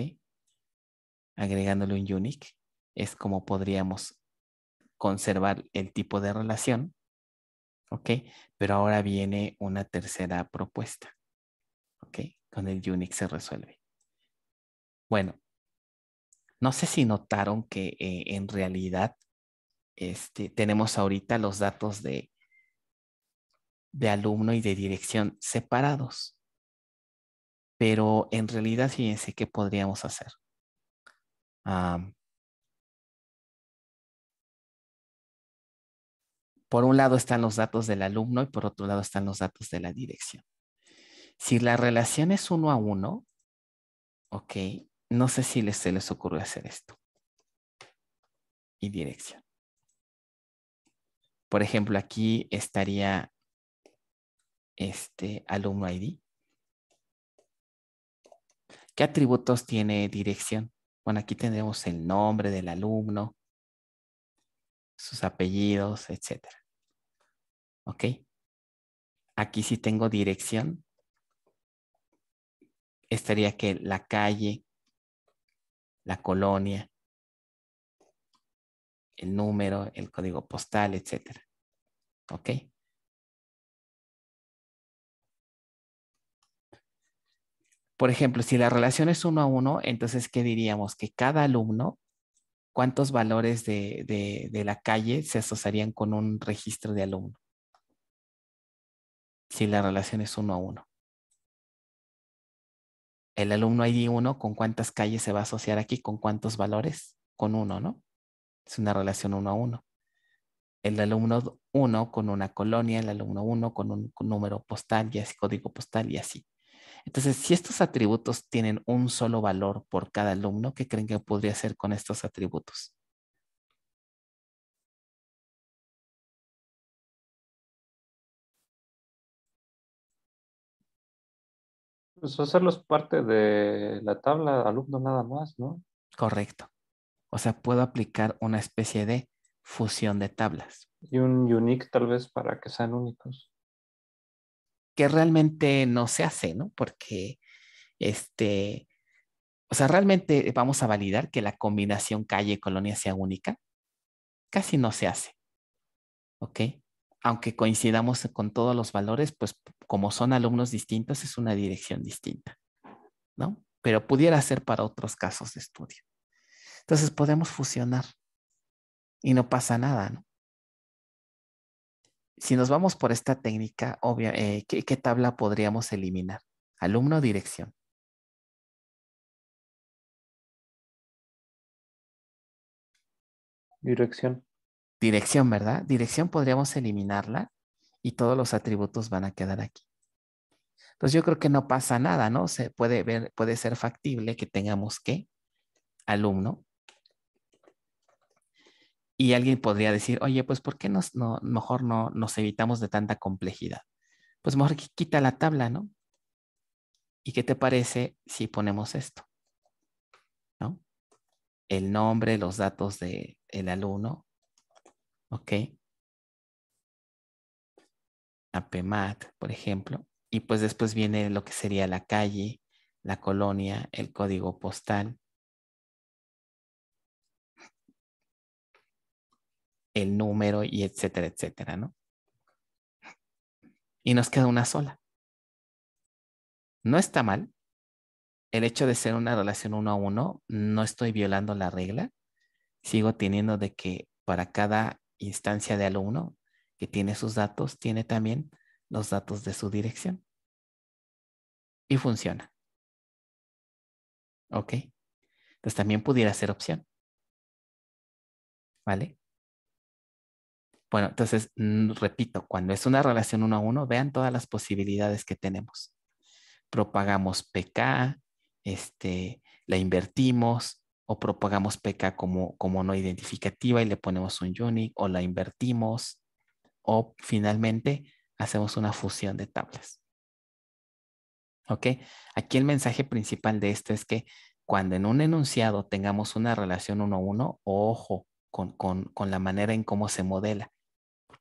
agregándole un unique, es como podríamos conservar el tipo de relación, ¿ok? Pero ahora viene una tercera propuesta, ¿ok? Con el unique se resuelve. Bueno, no sé si notaron que eh, en realidad este, tenemos ahorita los datos de, de alumno y de dirección separados. Pero en realidad fíjense qué podríamos hacer. Ah, por un lado están los datos del alumno y por otro lado están los datos de la dirección. Si la relación es uno a uno, ok, no sé si les, se les ocurrió hacer esto. Y dirección. Por ejemplo, aquí estaría este alumno ID. ¿Qué atributos tiene dirección? Bueno, aquí tenemos el nombre del alumno, sus apellidos, etcétera, ¿Ok? Aquí sí tengo dirección. Estaría que la calle, la colonia, el número, el código postal, etc. ¿Ok? Por ejemplo, si la relación es uno a uno, entonces, ¿qué diríamos? Que cada alumno, ¿cuántos valores de, la calle se asociarían con un registro de alumno? Si la relación es uno a uno. El alumno ID 1, ¿con cuántas calles se va a asociar aquí? ¿Con cuántos valores? Con uno, ¿no? Es una relación uno a uno el alumno 1 con una colonia, el alumno 1 con un número postal y así, código postal y así. Entonces, si estos atributos tienen un solo valor por cada alumno, ¿qué creen que podría hacer con estos atributos? Pues hacerlos parte de la tabla alumno nada más, ¿no? Correcto. O sea, puedo aplicar una especie de fusión de tablas. Y un unique tal vez para que sean únicos que realmente no se hace, ¿no? Porque, este, o sea, realmente vamos a validar que la combinación calle-colonia sea única. Casi no se hace, ¿ok? Aunque coincidamos con todos los valores, pues como son alumnos distintos, es una dirección distinta, ¿no? Pero pudiera ser para otros casos de estudio. Entonces podemos fusionar y no pasa nada, ¿no? si nos vamos por esta técnica, obvia, eh, ¿qué, tabla podríamos eliminar? Alumno, dirección. Dirección. Dirección, ¿verdad? Dirección podríamos eliminarla y todos los atributos van a quedar aquí. Entonces yo creo que no pasa nada, ¿no? Se puede ver, puede ser factible que tengamos que alumno, y alguien podría decir, oye, pues ¿por qué no, mejor no nos evitamos de tanta complejidad? Pues mejor quita la tabla, ¿no? ¿Y qué te parece si ponemos esto? ¿No? El nombre, los datos del el alumno. ¿Ok? APMAT, por ejemplo. Y pues después viene lo que sería la calle, la colonia, el código postal, el número y etcétera, etcétera, ¿no? Y nos queda una sola. No está mal. El hecho de ser una relación uno a uno, no estoy violando la regla. Sigo teniendo de que para cada instancia de alumno que tiene sus datos, tiene también los datos de su dirección. Y funciona. ¿Ok? Entonces también pudiera ser opción. ¿Vale? Bueno, entonces, repito, cuando es una relación uno a uno, vean todas las posibilidades que tenemos. Propagamos PK, este, la invertimos o propagamos PK como, no identificativa y le ponemos un unique o la invertimos o finalmente hacemos una fusión de tablas. ¿Ok? Aquí el mensaje principal de esto es que cuando en un enunciado tengamos una relación uno a uno, ojo con la manera en cómo se modela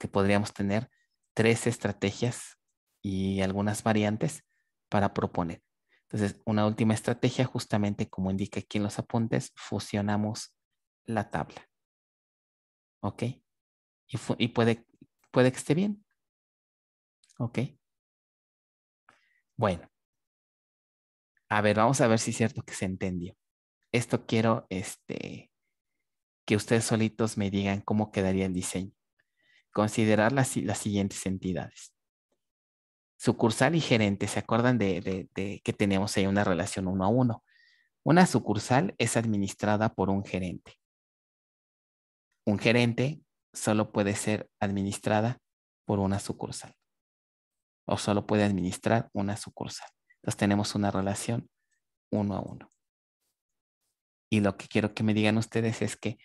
que podríamos tener tres estrategias y algunas variantes para proponer. Entonces, una última estrategia, justamente como indica aquí en los apuntes, fusionamos la tabla. ¿Ok? Y, puede, puede que esté bien. ¿Ok? Bueno. A ver, vamos a ver si es cierto que se entendió. Esto quiero este, que ustedes solitos me digan cómo quedaría el diseño. Considerar las, las siguientes entidades. Sucursal y gerente, ¿se acuerdan de, de que tenemos ahí una relación uno a uno? Una sucursal es administrada por un gerente. Un gerente solo puede ser administrada por una sucursal o solo puede administrar una sucursal. Entonces tenemos una relación uno a uno. Y lo que quiero que me digan ustedes es que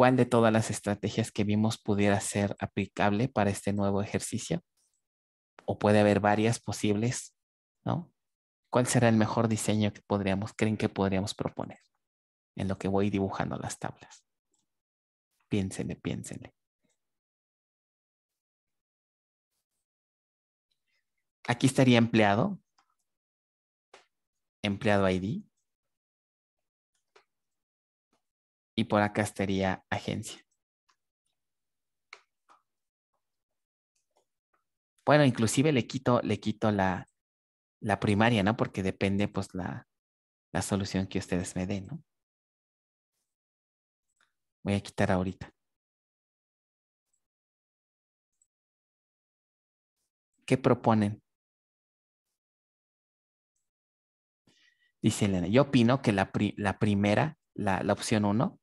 cuál de todas las estrategias que vimos pudiera ser aplicable para este nuevo ejercicio. O puede haber varias posibles, ¿no? ¿Cuál será el mejor diseño que podríamos, creen que podríamos proponer? En lo que voy dibujando las tablas. Piénsenle, piénsenle. Aquí estaría empleado, empleado ID, y por acá estaría agencia. Bueno, inclusive le quito, le quito la, primaria, ¿no? Porque depende pues la, la solución que ustedes me den, ¿no? Voy a quitar ahorita. ¿Qué proponen? Dice Elena, yo opino que la, primera, la, la opción 1,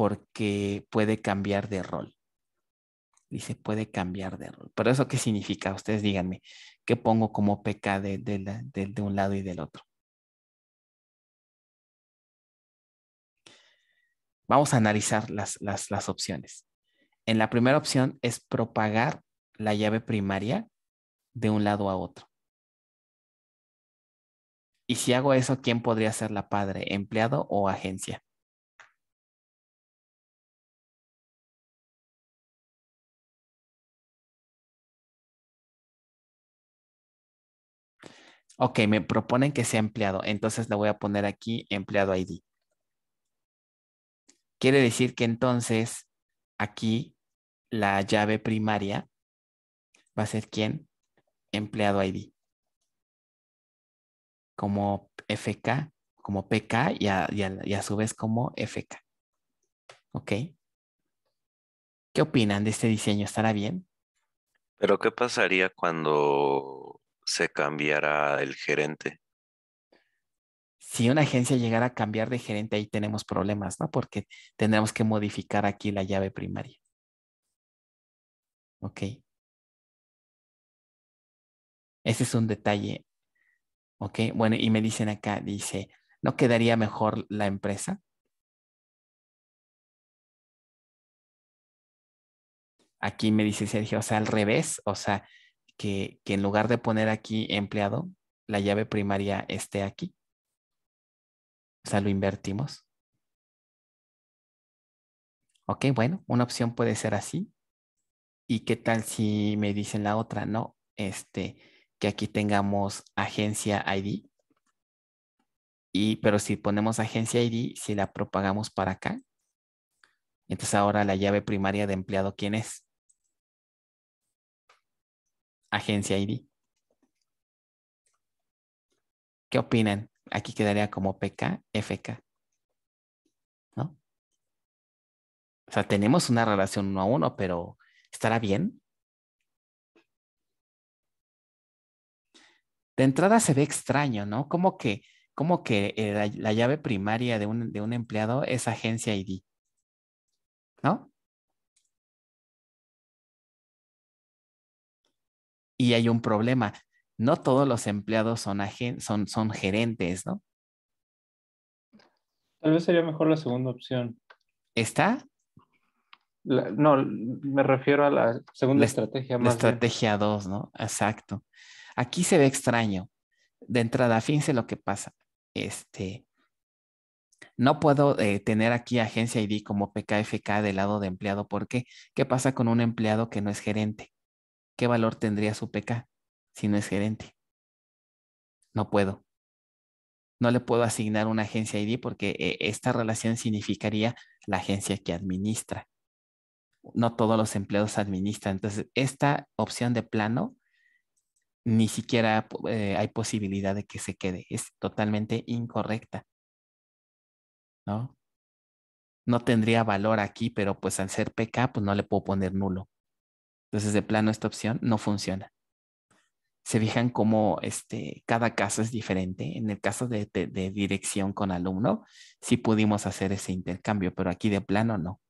porque puede cambiar de rol. Dice, puede cambiar de rol. Pero eso qué significa? Ustedes díganme, ¿qué pongo como PK de, un lado y del otro? Vamos a analizar las, las opciones. En la primera opción es propagar la llave primaria de un lado a otro. Y si hago eso, ¿quién podría ser la padre, empleado o agencia? Ok, me proponen que sea empleado, entonces le voy a poner aquí empleado ID. Quiere decir que entonces aquí la llave primaria va a ser quién? Empleado ID. Como FK, como PK y a, y a, su vez como FK. ¿Ok? ¿Qué opinan de este diseño? ¿Estará bien? Pero ¿qué pasaría cuando se cambiará el gerente? Si una agencia llegara a cambiar de gerente, ahí tenemos problemas, ¿no? Porque tendremos que modificar aquí la llave primaria. Ok. Ese es un detalle. Ok, bueno, y me dicen acá, dice, ¿no quedaría mejor la empresa? Aquí me dice Sergio, o sea, al revés, o sea, que, en lugar de poner aquí empleado, la llave primaria esté aquí. O sea, lo invertimos. Ok, bueno, una opción puede ser así. ¿Y qué tal si me dicen la otra? No, este, que aquí tengamos agencia ID. Y, pero si ponemos agencia ID, si la propagamos para acá, entonces ahora la llave primaria de empleado, ¿quién es? agencia ID. ¿Qué opinan? Aquí quedaría como PK, FK. ¿No? O sea, tenemos una relación uno a uno, pero ¿estará bien? De entrada se ve extraño, ¿no? Como que, como que eh, la, llave primaria de un, de un empleado es agencia ID. ¿No? Y hay un problema. No todos los empleados son, son, son gerentes, ¿no? Tal vez sería mejor la segunda opción. ¿Está? no, me refiero a la segunda estrategia. la estrategia 2, ¿no? Exacto. Aquí se ve extraño. De entrada, fíjense lo que pasa. Este, no puedo eh, tener aquí agencia ID como PKFK del lado de empleado. ¿Por qué? ¿Qué pasa con un empleado que no es gerente? ¿qué valor tendría su PK si no es gerente? No puedo. No le puedo asignar una agencia ID porque eh, esta relación significaría la agencia que administra. No todos los empleados administran. Entonces, esta opción de plano ni siquiera eh, hay posibilidad de que se quede. Es totalmente incorrecta. ¿No? No tendría valor aquí, pero pues al ser PK, pues no le puedo poner nulo. Entonces, de plano, esta opción no funciona. Se fijan cómo este, cada caso es diferente. En el caso de, dirección con alumno, sí pudimos hacer ese intercambio, pero aquí de plano no.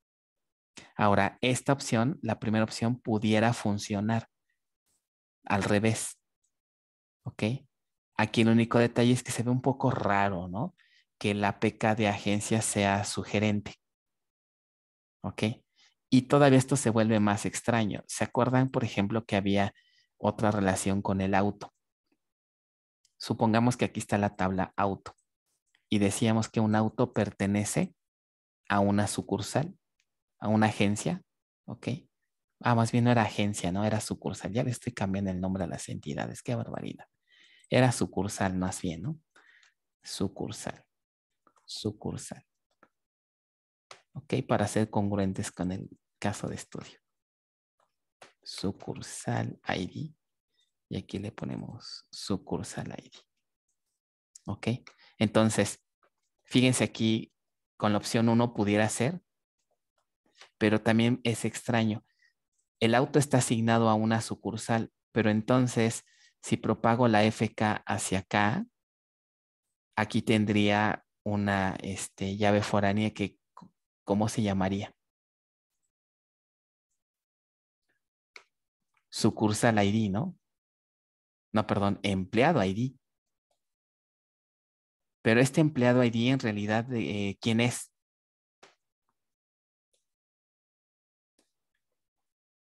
Ahora, esta opción, la primera opción, pudiera funcionar al revés. ¿Ok? Aquí el único detalle es que se ve un poco raro, ¿no? Que la PK de agencia sea sugerente. ¿Ok? Y todavía esto se vuelve más extraño. ¿Se acuerdan, por ejemplo, que había otra relación con el auto? Supongamos que aquí está la tabla auto y decíamos que un auto pertenece a una sucursal, a una agencia, ¿ok? Ah, más bien no era agencia, no era sucursal. Ya le estoy cambiando el nombre a las entidades, qué barbaridad. Era sucursal más bien, ¿no? Sucursal, sucursal. ¿ok? Para ser congruentes con el caso de estudio. Sucursal ID. Y aquí le ponemos sucursal ID. ¿Ok? Entonces, fíjense aquí, con la opción 1 pudiera ser, pero también es extraño. El auto está asignado a una sucursal, pero entonces, si propago la FK hacia acá, aquí tendría una este, llave foránea que ¿cómo se llamaría? Sucursal ID, ¿no? No, perdón, empleado ID. Pero este empleado ID en realidad, eh, ¿quién es?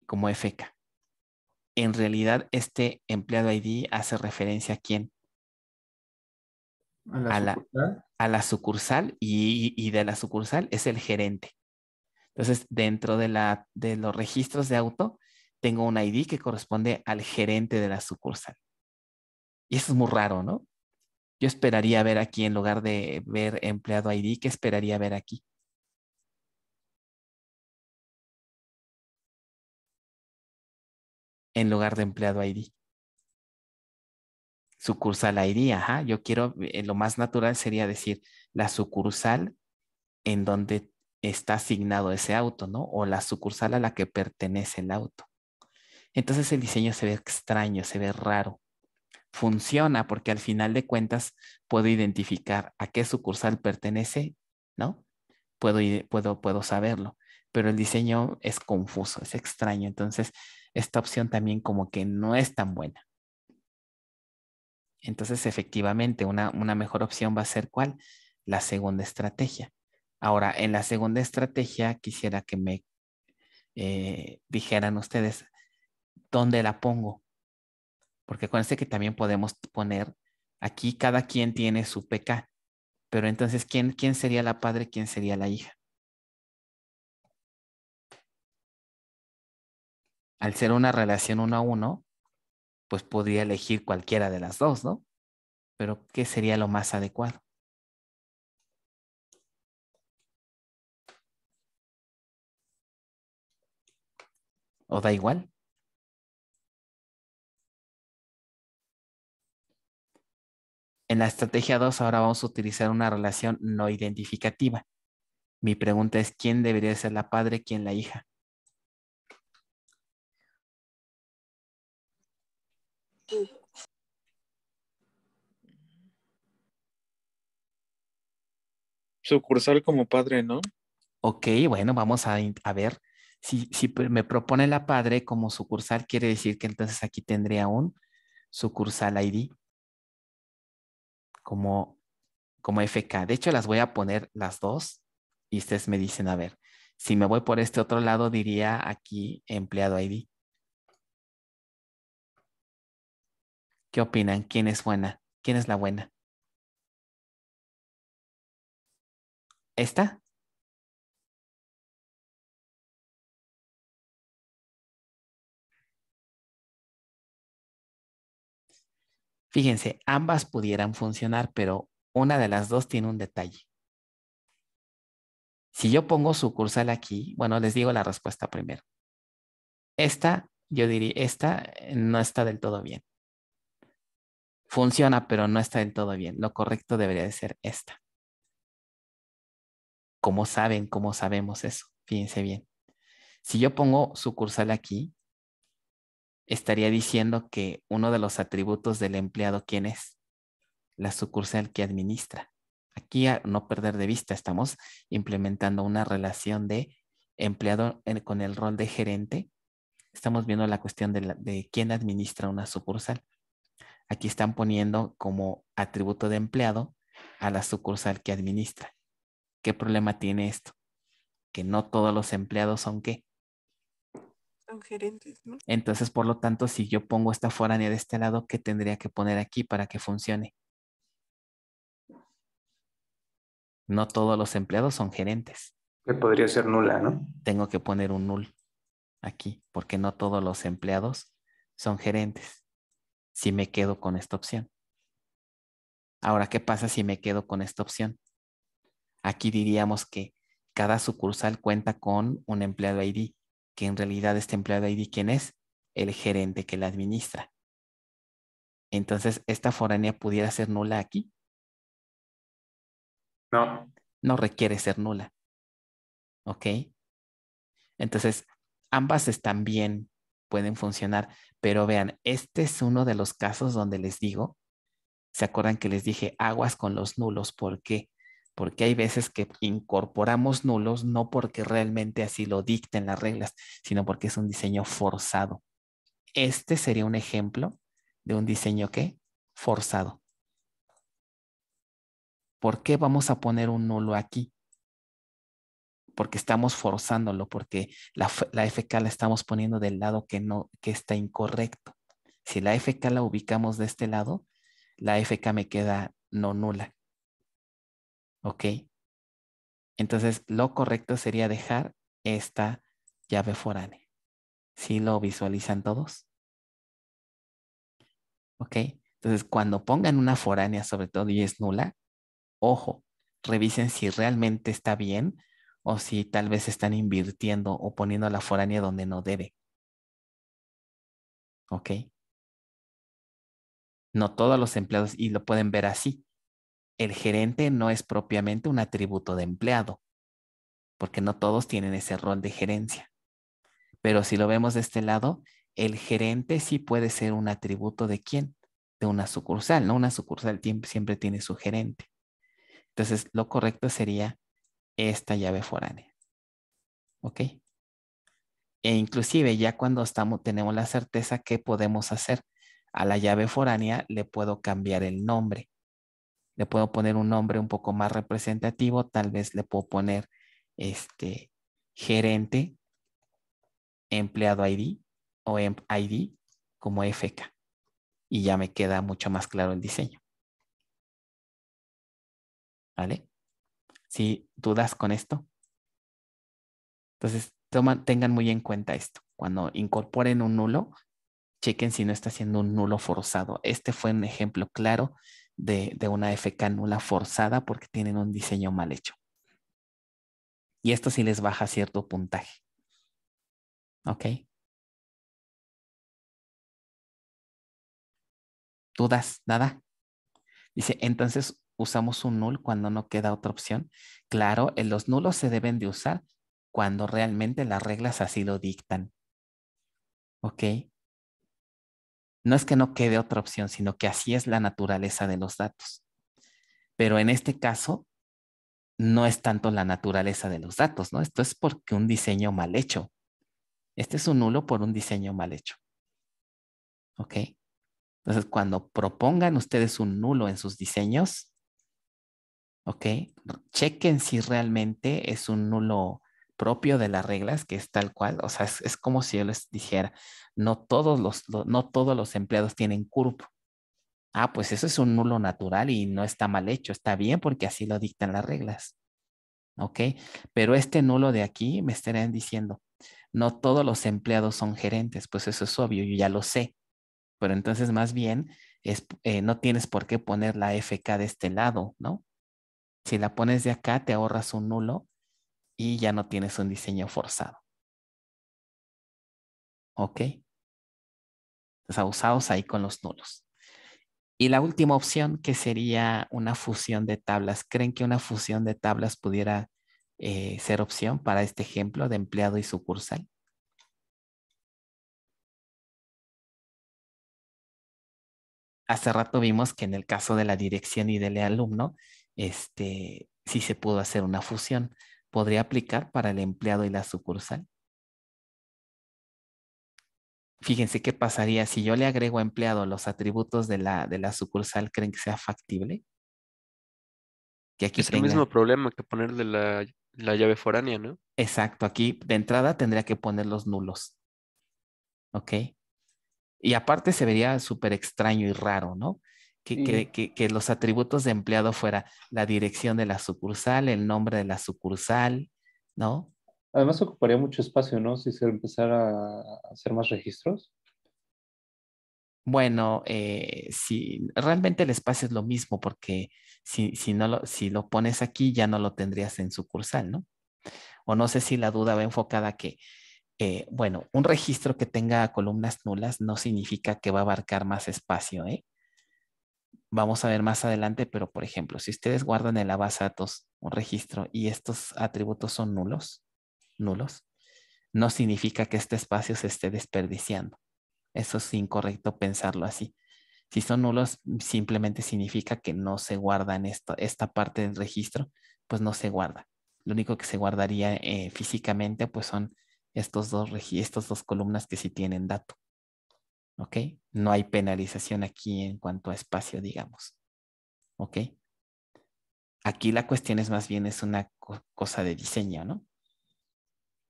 Como FK. En realidad, este empleado ID hace referencia a quién? a la, a la, sucursal, y, de la sucursal es el gerente. Entonces, dentro de, la, de los registros de auto, tengo un ID que corresponde al gerente de la sucursal. Y eso es muy raro, ¿no? Yo esperaría ver aquí, en lugar de ver empleado ID, ¿qué esperaría ver aquí? En lugar de empleado ID sucursal iría, ajá, yo quiero, eh, lo más natural sería decir la sucursal en donde está asignado ese auto, ¿no? O la sucursal a la que pertenece el auto. Entonces el diseño se ve extraño, se ve raro. Funciona porque al final de cuentas puedo identificar a qué sucursal pertenece, ¿no? Puedo, puedo, puedo saberlo, pero el diseño es confuso, es extraño. Entonces, esta opción también como que no es tan buena. Entonces, efectivamente, una, mejor opción va a ser cuál? La segunda estrategia. Ahora, en la segunda estrategia quisiera que me eh, dijeran ustedes dónde la pongo. Porque acuérdense que también podemos poner, aquí cada quien tiene su PK, pero entonces, quién sería la padre, quién sería la hija? Al ser una relación uno a uno, pues podría elegir cualquiera de las dos, ¿no? Pero ¿qué sería lo más adecuado? ¿O da igual? En la estrategia 2 ahora vamos a utilizar una relación no identificativa. Mi pregunta es, ¿quién debería ser la padre, quién la hija? Sucursal como padre, ¿no? Ok, bueno, vamos a, ver. Si, me propone la padre como sucursal, quiere decir que entonces aquí tendría un sucursal ID como, como FK. De hecho, las voy a poner las dos y ustedes me dicen, a ver, si me voy por este otro lado, diría aquí empleado ID. ¿Qué opinan? ¿Quién es buena? ¿Quién es la buena? ¿Esta? Fíjense, ambas pudieran funcionar, pero una de las dos tiene un detalle. Si yo pongo sucursal aquí, bueno, les digo la respuesta primero. Esta, yo diría, esta no está del todo bien. Funciona, pero no está del todo bien. Lo correcto debería de ser esta. ¿Cómo saben? ¿Cómo sabemos eso? Fíjense bien. Si yo pongo sucursal aquí, estaría diciendo que uno de los atributos del empleado, ¿quién es? La sucursal que administra. Aquí a no perder de vista, estamos implementando una relación de empleado con el rol de gerente. Estamos viendo la cuestión de quién administra una sucursal. Aquí están poniendo como atributo de empleado a la sucursal que administra. ¿Qué problema tiene esto? Que no todos los empleados son qué? Son gerentes, ¿no? Entonces, por lo tanto, si yo pongo esta ni de este lado, ¿qué tendría que poner aquí para que funcione? No todos los empleados son gerentes. Que podría ser nula, ¿no? Tengo que poner un null aquí, porque no todos los empleados son gerentes si me quedo con esta opción. Ahora, ¿qué pasa si me quedo con esta opción? Aquí diríamos que cada sucursal cuenta con un empleado ID, que en realidad este empleado ID, ¿quién es? El gerente que la administra. Entonces, ¿esta foránea pudiera ser nula aquí? No. No requiere ser nula. ¿Ok? Entonces, ambas están bien pueden funcionar. Pero vean, este es uno de los casos donde les digo, ¿se acuerdan que les dije aguas con los nulos? ¿Por qué? Porque hay veces que incorporamos nulos no porque realmente así lo dicten las reglas, sino porque es un diseño forzado. Este sería un ejemplo de un diseño que forzado. ¿Por qué vamos a poner un nulo aquí? porque estamos forzándolo, porque la, FK la estamos poniendo del lado que no, que está incorrecto. Si la FK la ubicamos de este lado, la FK me queda no nula. ¿Ok? Entonces, lo correcto sería dejar esta llave foránea. ¿Sí lo visualizan todos? ¿Ok? Entonces, cuando pongan una foránea, sobre todo, y es nula, ojo, revisen si realmente está bien o si tal vez están invirtiendo o poniendo la foránea donde no debe. ¿Ok? No todos los empleados, y lo pueden ver así, el gerente no es propiamente un atributo de empleado, porque no todos tienen ese rol de gerencia. Pero si lo vemos de este lado, el gerente sí puede ser un atributo de quién? De una sucursal, ¿no? Una sucursal siempre tiene su gerente. Entonces, lo correcto sería esta llave foránea. ¿Ok? E inclusive ya cuando estamos, tenemos la certeza que podemos hacer a la llave foránea, le puedo cambiar el nombre. Le puedo poner un nombre un poco más representativo, tal vez le puedo poner este gerente, empleado ID o em, ID como FK. Y ya me queda mucho más claro el diseño. ¿Vale? si dudas con esto. Entonces, tengan muy en cuenta esto. Cuando incorporen un nulo, chequen si no está siendo un nulo forzado. Este fue un ejemplo claro de, de una FK nula forzada porque tienen un diseño mal hecho. Y esto sí les baja cierto puntaje. ¿Ok? ¿Dudas? ¿Nada? Dice, entonces usamos un null cuando no queda otra opción. Claro, eh, los nulos se deben de usar cuando realmente las reglas así lo dictan. ¿Ok? No es que no quede otra opción, sino que así es la naturaleza de los datos. Pero en este caso, no es tanto la naturaleza de los datos, ¿no? Esto es porque un diseño mal hecho. Este es un nulo por un diseño mal hecho. ¿Ok? Entonces, cuando propongan ustedes un nulo en sus diseños, ¿ok? Chequen si realmente es un nulo propio de las reglas, que es tal cual, o sea, es, como si yo les dijera, no todos los, no todos los empleados tienen CURP. Ah, pues eso es un nulo natural y no está mal hecho, está bien porque así lo dictan las reglas. ¿Ok? Pero este nulo de aquí me estarían diciendo, no todos los empleados son gerentes, pues eso es obvio, yo ya lo sé. Pero entonces más bien eh, no tienes por qué poner la FK de este lado, ¿no? Si la pones de acá, te ahorras un nulo y ya no tienes un diseño forzado. ¿Ok? Entonces, abusados ahí con los nulos. Y la última opción, que sería una fusión de tablas. ¿Creen que una fusión de tablas pudiera eh, ser opción para este ejemplo de empleado y sucursal? Hace rato vimos que en el caso de la dirección y del alumno, este, si se pudo hacer una fusión, ¿podría aplicar para el empleado y la sucursal? Fíjense qué pasaría si yo le agrego a empleado los atributos de la, sucursal, ¿creen que sea factible? es el mismo problema que ponerle la, la llave foránea, ¿no? Exacto, aquí de entrada tendría que poner los nulos. ¿Ok? Y aparte se vería súper extraño y raro, ¿no? que, los atributos de empleado fuera la dirección de la sucursal, el nombre de la sucursal, ¿no? Además ocuparía mucho espacio, ¿no? Si se empezara a hacer más registros. Bueno, eh, si realmente el espacio es lo mismo, porque si, no lo, si lo pones aquí ya no lo tendrías en sucursal, ¿no? O no sé si la duda va enfocada a que, eh, bueno, un registro que tenga columnas nulas no significa que va a abarcar más espacio, ¿eh? vamos a ver más adelante, pero por ejemplo, si ustedes guardan en la base de datos un registro y estos atributos son nulos, nulos, no significa que este espacio se esté desperdiciando. Eso es incorrecto pensarlo así. Si son nulos, simplemente significa que no se guardan en esta parte del registro, pues no se guarda. Lo único que se guardaría eh, físicamente, pues son estos dos, registros, dos columnas que sí tienen dato. ¿ok? No hay penalización aquí en cuanto a espacio, digamos, ¿ok? Aquí la cuestión es más bien es una cosa de diseño, ¿no?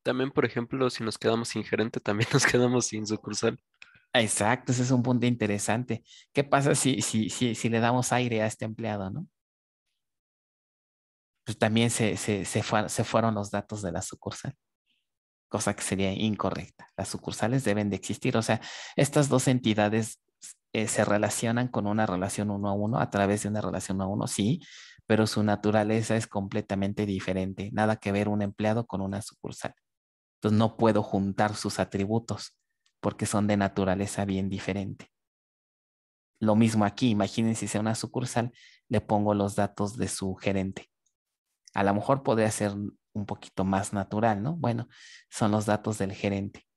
También, por ejemplo, si nos quedamos sin gerente, también nos quedamos sin sucursal. Exacto, ese es un punto interesante. ¿Qué pasa si, si, le damos aire a este empleado, no? Pues también se, se fueron los datos de la sucursal cosa que sería incorrecta. Las sucursales deben de existir, o sea, estas dos entidades eh, se relacionan con una relación uno a uno, a través de una relación uno a uno, sí, pero su naturaleza es completamente diferente, nada que ver un empleado con una sucursal. Entonces no puedo juntar sus atributos porque son de naturaleza bien diferente. Lo mismo aquí, imagínense si sea una sucursal, le pongo los datos de su gerente. A lo mejor podría ser un poquito más natural, ¿no? Bueno, son los datos del gerente.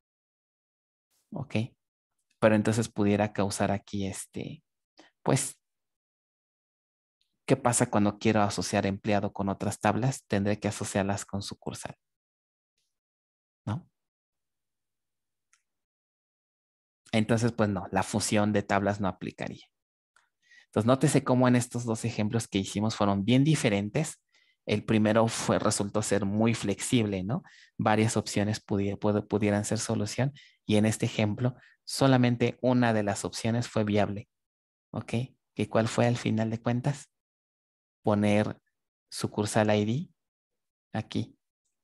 ¿Ok? Pero entonces pudiera causar aquí este, pues, ¿qué pasa cuando quiero asociar empleado con otras tablas? Tendré que asociarlas con sucursal. ¿No? Entonces, pues no, la fusión de tablas no aplicaría. Entonces, nótese cómo en estos dos ejemplos que hicimos fueron bien diferentes, el primero fue, resultó ser muy flexible, ¿no? Varias opciones pudieran ser solución y en este ejemplo solamente una de las opciones fue viable, ¿ok? ¿Y cuál fue al final de cuentas? Poner sucursal ID aquí,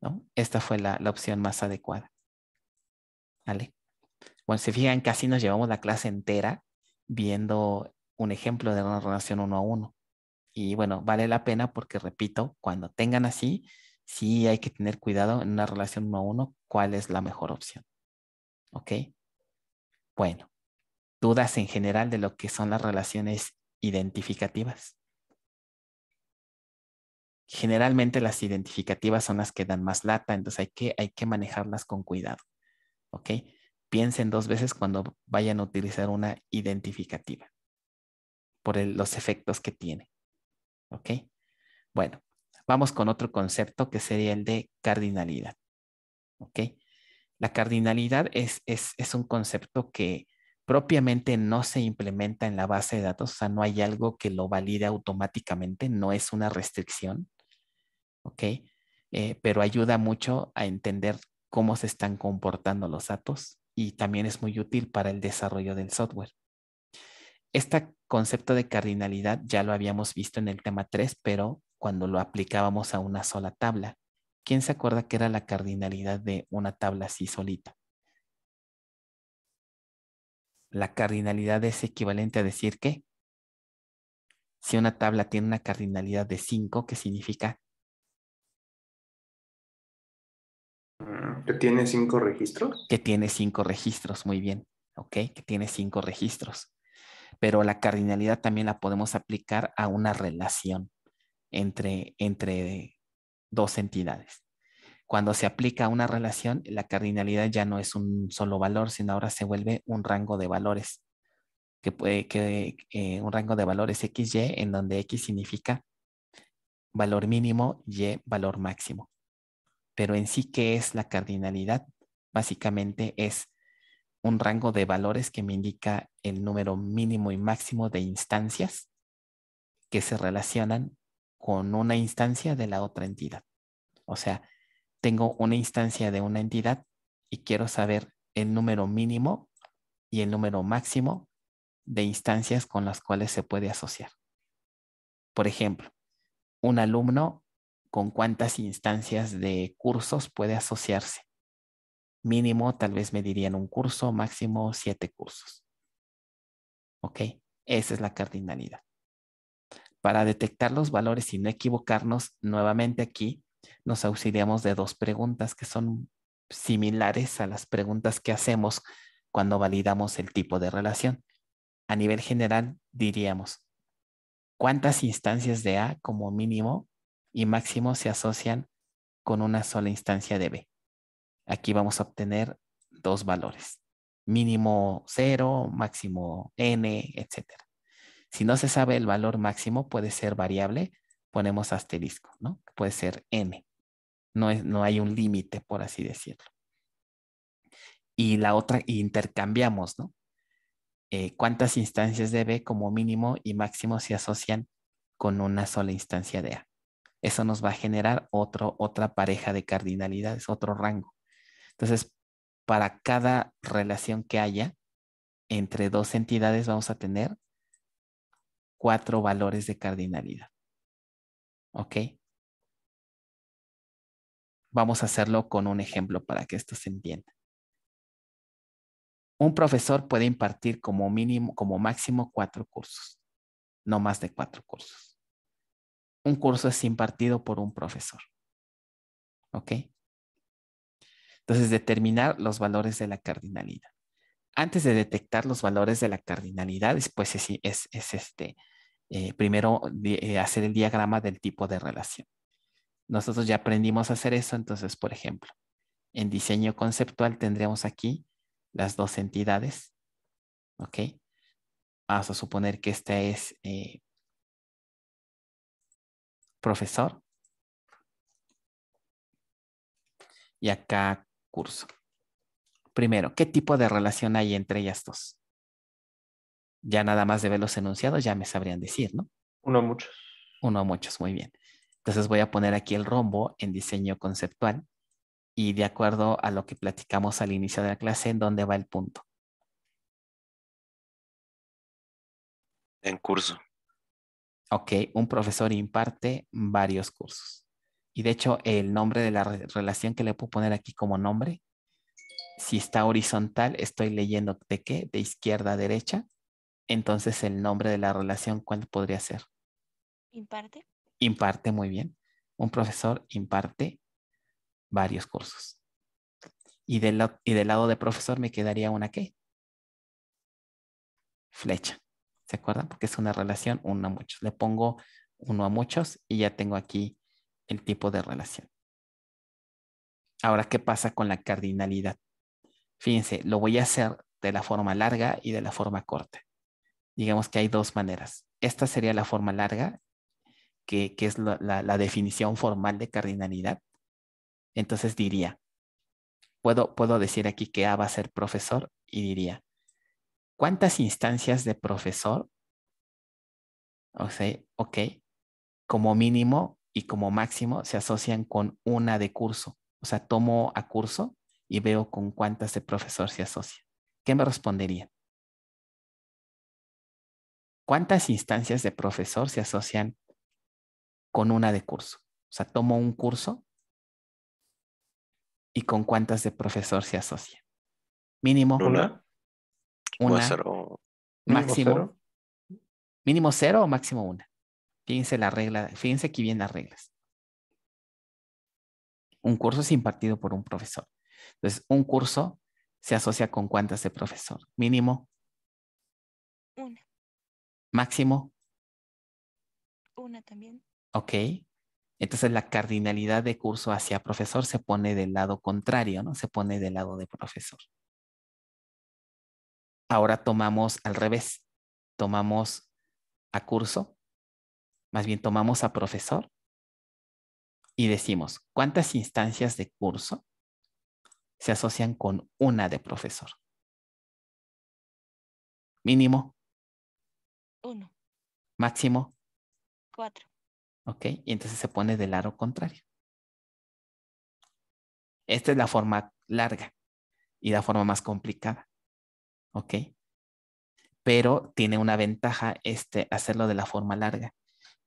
¿no? Esta fue la, opción más adecuada. ¿Vale? Bueno, se fijan, casi nos llevamos la clase entera viendo un ejemplo de una relación uno a uno. Y bueno, vale la pena porque, repito, cuando tengan así, sí hay que tener cuidado en una relación uno a uno cuál es la mejor opción. ¿Ok? Bueno, dudas en general de lo que son las relaciones identificativas. Generalmente las identificativas son las que dan más lata, entonces hay que, hay que manejarlas con cuidado. ¿Ok? Piensen dos veces cuando vayan a utilizar una identificativa por los efectos que tiene. ¿Ok? Bueno, vamos con otro concepto que sería el de cardinalidad. ¿Ok? La cardinalidad es, es, es un concepto que propiamente no se implementa en la base de datos, o sea, no hay algo que lo valide automáticamente, no es una restricción, ¿ok? Eh, pero ayuda mucho a entender cómo se están comportando los datos y también es muy útil para el desarrollo del software. Esta concepto de cardinalidad ya lo habíamos visto en el tema 3, pero cuando lo aplicábamos a una sola tabla. ¿Quién se acuerda que era la cardinalidad de una tabla así solita? La cardinalidad es equivalente a decir que si una tabla tiene una cardinalidad de 5, ¿qué significa? Que tiene cinco registros. Que tiene cinco registros, muy bien. Ok, que tiene cinco registros pero la cardinalidad también la podemos aplicar a una relación entre, entre dos entidades. Cuando se aplica a una relación, la cardinalidad ya no es un solo valor, sino ahora se vuelve un rango de valores, que puede que eh, un rango de valores XY en donde X significa valor mínimo, Y valor máximo. Pero en sí, ¿qué es la cardinalidad? Básicamente es un rango de valores que me indica el número mínimo y máximo de instancias que se relacionan con una instancia de la otra entidad. O sea, tengo una instancia de una entidad y quiero saber el número mínimo y el número máximo de instancias con las cuales se puede asociar. Por ejemplo, un alumno con cuántas instancias de cursos puede asociarse Mínimo, tal vez me dirían un curso, máximo siete cursos. ¿Ok? Esa es la cardinalidad. Para detectar los valores y no equivocarnos, nuevamente aquí nos auxiliamos de dos preguntas que son similares a las preguntas que hacemos cuando validamos el tipo de relación. A nivel general, diríamos, ¿cuántas instancias de A como mínimo y máximo se asocian con una sola instancia de B? Aquí vamos a obtener dos valores, mínimo 0, máximo n, etc. Si no se sabe el valor máximo, puede ser variable, ponemos asterisco, ¿no? Puede ser n. No, hay un límite, por así decirlo. Y la otra, intercambiamos, ¿no? Eh, ¿Cuántas instancias de B como mínimo y máximo se asocian con una sola instancia de A? Eso nos va a generar otro, otra pareja de cardinalidades, otro rango. Entonces, para cada relación que haya entre dos entidades vamos a tener cuatro valores de cardinalidad. ¿Ok? Vamos a hacerlo con un ejemplo para que esto se entienda. Un profesor puede impartir como mínimo, como máximo cuatro cursos, no más de cuatro cursos. Un curso es impartido por un profesor. ¿Ok? Entonces, determinar los valores de la cardinalidad. Antes de detectar los valores de la cardinalidad, después es, este, eh, primero eh, hacer el diagrama del tipo de relación. Nosotros ya aprendimos a hacer eso, entonces, por ejemplo, en diseño conceptual tendríamos aquí las dos entidades, ¿ok? Vamos a suponer que esta es eh, profesor. Y acá curso. Primero, ¿qué tipo de relación hay entre ellas dos? Ya nada más de ver los enunciados ya me sabrían decir, ¿no? Uno a muchos. Uno a muchos, muy bien. Entonces voy a poner aquí el rombo en diseño conceptual y de acuerdo a lo que platicamos al inicio de la clase, ¿en dónde va el punto? En curso. Ok, un profesor imparte varios cursos. Y de hecho, el nombre de la relación que le puedo poner aquí como nombre, si está horizontal, estoy leyendo de qué, de izquierda a derecha. Entonces, el nombre de la relación, ¿cuál podría ser? Imparte. Imparte, muy bien. Un profesor imparte varios cursos. Y del, y del lado de profesor me quedaría una qué? Flecha. ¿Se acuerdan? Porque es una relación uno a muchos. Le pongo uno a muchos y ya tengo aquí el tipo de relación. Ahora, ¿qué pasa con la cardinalidad? Fíjense, lo voy a hacer de la forma larga y de la forma corta. Digamos que hay dos maneras. Esta sería la forma larga, que, es la, definición formal de cardinalidad. Entonces diría, puedo, puedo decir aquí que A va a ser profesor y diría, ¿cuántas instancias de profesor? O sea, ok, como mínimo y como máximo se asocian con una de curso. O sea, tomo a curso y veo con cuántas de profesor se asocian. ¿Qué me respondería? ¿Cuántas instancias de profesor se asocian con una de curso? O sea, tomo un curso y con cuántas de profesor se asocian. Mínimo una. Una. Máximo. Mínimo mínimo cero o máximo una. Fíjense la regla, fíjense aquí bien las reglas. Un curso es impartido por un profesor. Entonces, un curso se asocia con cuántas de profesor. Mínimo. Una. Máximo. Una también. Ok. Entonces la cardinalidad de curso hacia profesor se pone del lado contrario, ¿no? Se pone del lado de profesor. Ahora tomamos al revés. Tomamos a curso más bien tomamos a profesor y decimos, ¿cuántas instancias de curso se asocian con una de profesor? Mínimo. Uno. Máximo. Cuatro. Ok, y entonces se pone del lado contrario. Esta es la forma larga y la forma más complicada. ¿Ok? Pero tiene una ventaja este, hacerlo de la forma larga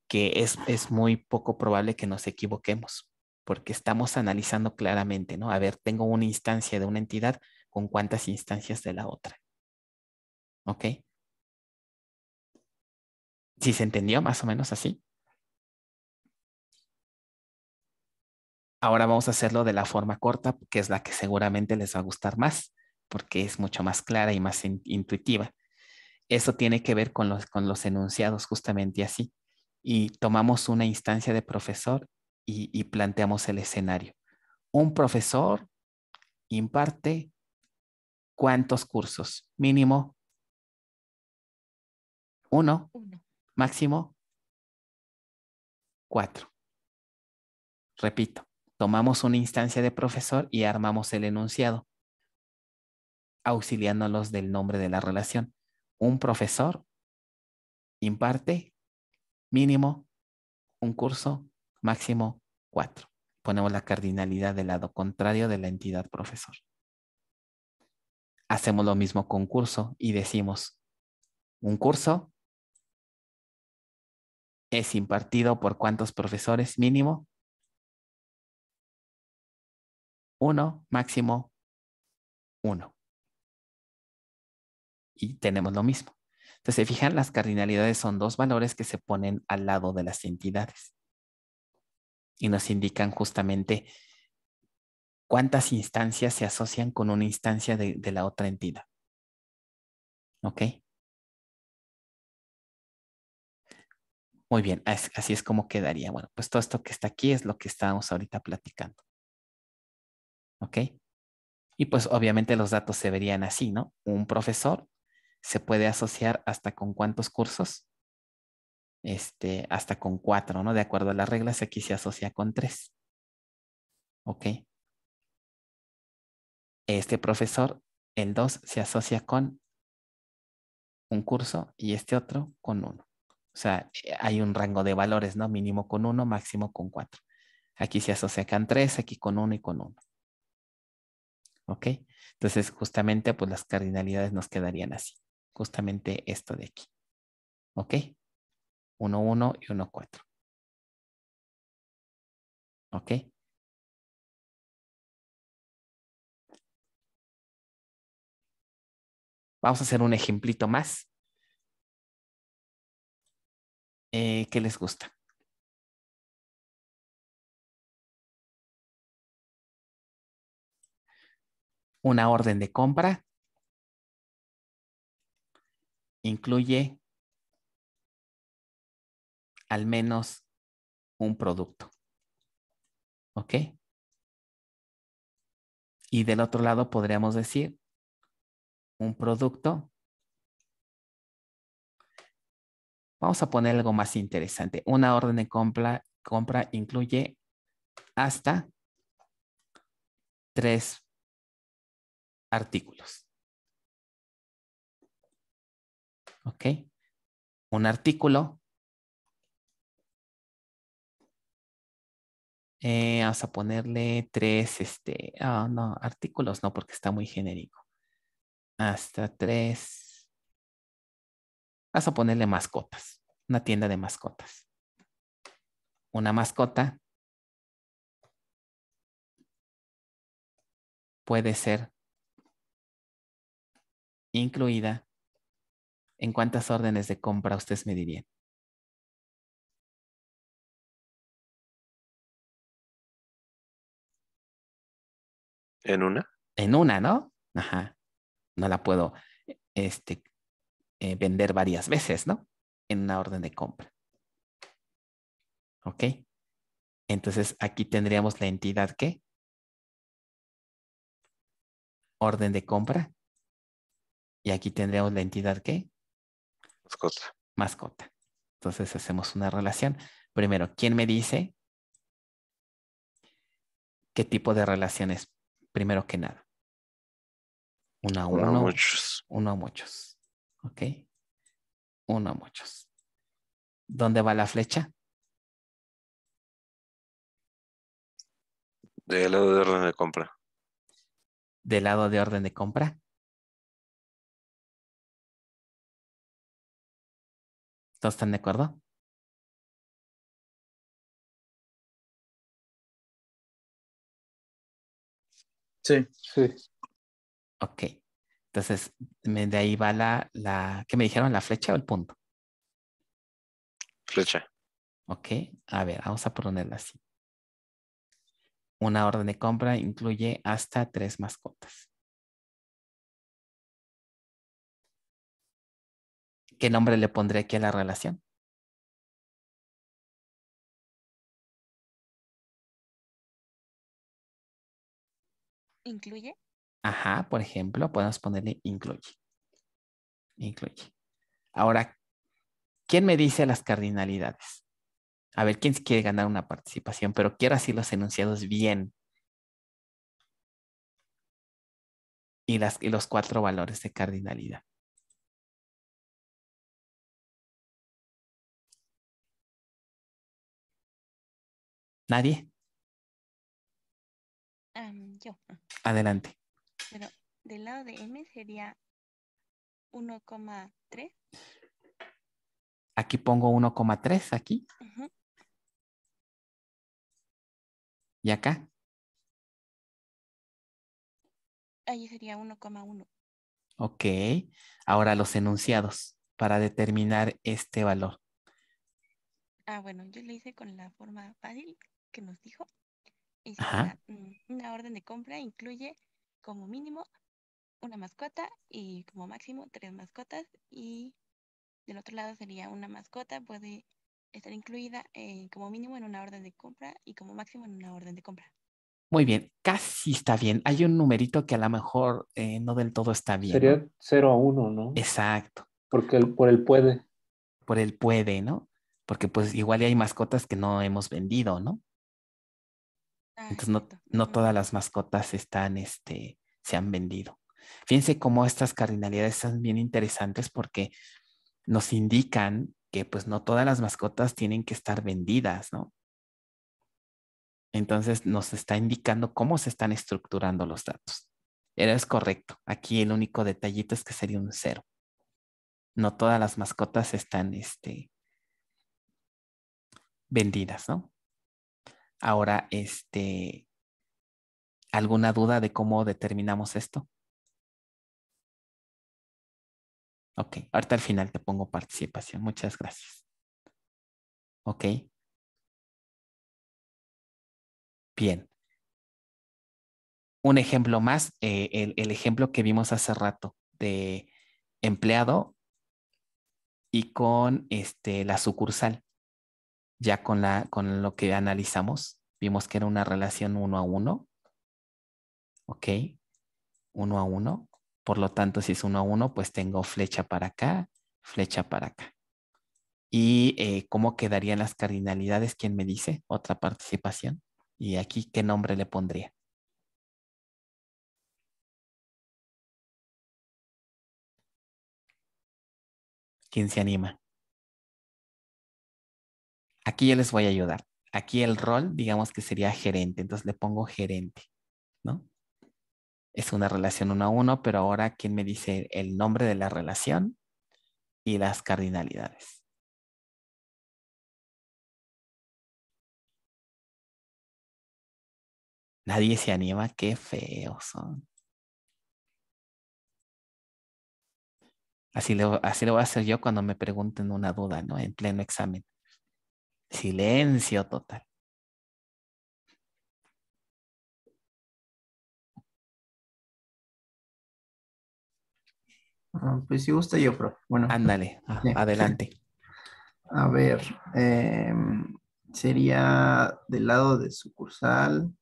que es, muy poco probable que nos equivoquemos, porque estamos analizando claramente, ¿no? A ver, tengo una instancia de una entidad con cuántas instancias de la otra. ¿Ok? ¿Sí se entendió más o menos así? Ahora vamos a hacerlo de la forma corta, que es la que seguramente les va a gustar más, porque es mucho más clara y más intuitiva. Eso tiene que ver con los enunciados justamente así y tomamos una instancia de profesor y, planteamos el escenario. Un profesor imparte cuántos cursos, mínimo uno, máximo cuatro. Repito, tomamos una instancia de profesor y armamos el enunciado, auxiliándolos del nombre de la relación. Un profesor imparte Mínimo un curso, máximo cuatro. Ponemos la cardinalidad del lado contrario de la entidad profesor. Hacemos lo mismo con curso y decimos, un curso es impartido por cuántos profesores mínimo? Uno, máximo uno. Y tenemos lo mismo. Entonces, se fijan, las cardinalidades son dos valores que se ponen al lado de las entidades y nos indican justamente cuántas instancias se asocian con una instancia de, de la otra entidad. ¿Ok? Muy bien, así es como quedaría. Bueno, pues todo esto que está aquí es lo que estábamos ahorita platicando. ¿Ok? Y pues obviamente los datos se verían así, ¿no? Un profesor se puede asociar hasta con cuántos cursos. Este, hasta con cuatro, ¿no? De acuerdo a las reglas, aquí se asocia con tres. ¿Ok? Este profesor, el dos, se asocia con un curso y este otro con uno. O sea, eh, hay un rango de valores, ¿no? Mínimo con uno, máximo con cuatro. Aquí se asocian tres, aquí con uno y con uno. ¿Ok? Entonces, justamente, pues las cardinalidades nos quedarían así justamente esto de aquí. ¿Ok? 1, 1 y 1, 4. ¿Ok? Vamos a hacer un ejemplito más. Eh, ¿Qué les gusta? Una orden de compra incluye al menos un producto. ¿Ok? Y del otro lado podríamos decir un producto. Vamos a poner algo más interesante. Una orden de compra, compra incluye hasta tres artículos. ¿ok? Un artículo. Eh, vamos a ponerle tres, este, ah, no, artículos no, porque está muy genérico. Hasta tres. Vamos a ponerle mascotas, una tienda de mascotas. Una mascota puede ser incluida ¿en cuántas órdenes de compra ustedes me dirían? ¿En una? En una, ¿no? Ajá. No la puedo este, eh, vender varias veces, ¿no? En una orden de compra. ¿Ok? Entonces aquí tendríamos la entidad que orden de compra. Y aquí tendríamos la entidad que Mascota. Mascota. Entonces hacemos una relación. Primero, ¿quién me dice qué tipo de relaciones? Primero que nada. Uno a uno. Uno a muchos. Uno a muchos. ¿Ok? Uno a muchos. ¿Dónde va la flecha? Del lado de orden de compra. ¿Del lado de orden de compra? ¿Todos están de acuerdo? Sí, sí. Ok. Entonces, de ahí va la, la, ¿qué me dijeron? ¿La flecha o el punto? Flecha. Ok. A ver, vamos a ponerla así. Una orden de compra incluye hasta tres mascotas. ¿qué nombre le pondré aquí a la relación? ¿Incluye? Ajá, por ejemplo, podemos ponerle incluye. Incluye. Ahora, ¿quién me dice las cardinalidades? A ver, ¿quién quiere ganar una participación? Pero quiero así los enunciados bien. Y, las, y los cuatro valores de cardinalidad. ¿Nadie? yo. Adelante. Pero del lado de M sería 1,3. Aquí pongo 1,3 aquí. ¿Y acá? Ahí sería 1,1. Ok. Ahora los enunciados para determinar este valor. Ah, bueno, yo lo hice con la forma fácil, que nos dijo. Mm, una, orden de compra incluye como mínimo una mascota y como máximo tres mascotas y del otro lado sería una mascota puede estar incluida eh, como mínimo en una orden de compra y como máximo en una orden de compra. Muy bien, casi está bien. Hay un numerito que a lo mejor eh, no del todo está bien. Sería 0 a 1, ¿no? Exacto. Porque por el puede. Por el puede, ¿no? Porque pues igual hay mascotas que no hemos vendido, ¿no? Ah, Entonces no, todas las mascotas están, este, se han vendido. Fíjense cómo estas cardinalidades están bien interesantes porque nos indican que pues no todas las mascotas tienen que estar vendidas, ¿no? Entonces nos está indicando cómo se están estructurando los datos. Es correcto. Aquí el único detallito es que sería un cero. No todas las mascotas están este, vendidas, ¿no? Ahora, este, ¿alguna duda de cómo determinamos esto? Ok, ahorita al final te pongo participación. Muchas gracias. Ok. Bien. Un ejemplo más, eh, el, el ejemplo que vimos hace rato de empleado y con este, la sucursal ya con, lo que analizamos, vimos que era una relación uno a uno. ¿Ok? Uno a uno. Por lo tanto, si es uno a uno, pues tengo flecha para acá, flecha para acá. ¿Y eh, cómo quedarían las cardinalidades? ¿Quién me dice? Otra participación. ¿Y aquí qué nombre le pondría? ¿Quién se anima? aquí yo les voy a ayudar. Aquí el rol, digamos que sería gerente, entonces le pongo gerente, ¿no? Es una relación uno a uno, pero ahora ¿quién me dice el nombre de la relación y las cardinalidades? Nadie se anima, qué feos son. Así lo, así lo voy a hacer yo cuando me pregunten una duda, ¿no? En pleno examen. Silencio total. Ah, pues si gusta yo, pero Bueno. Ándale, ah, adelante. A ver, em, sería del lado de sucursal.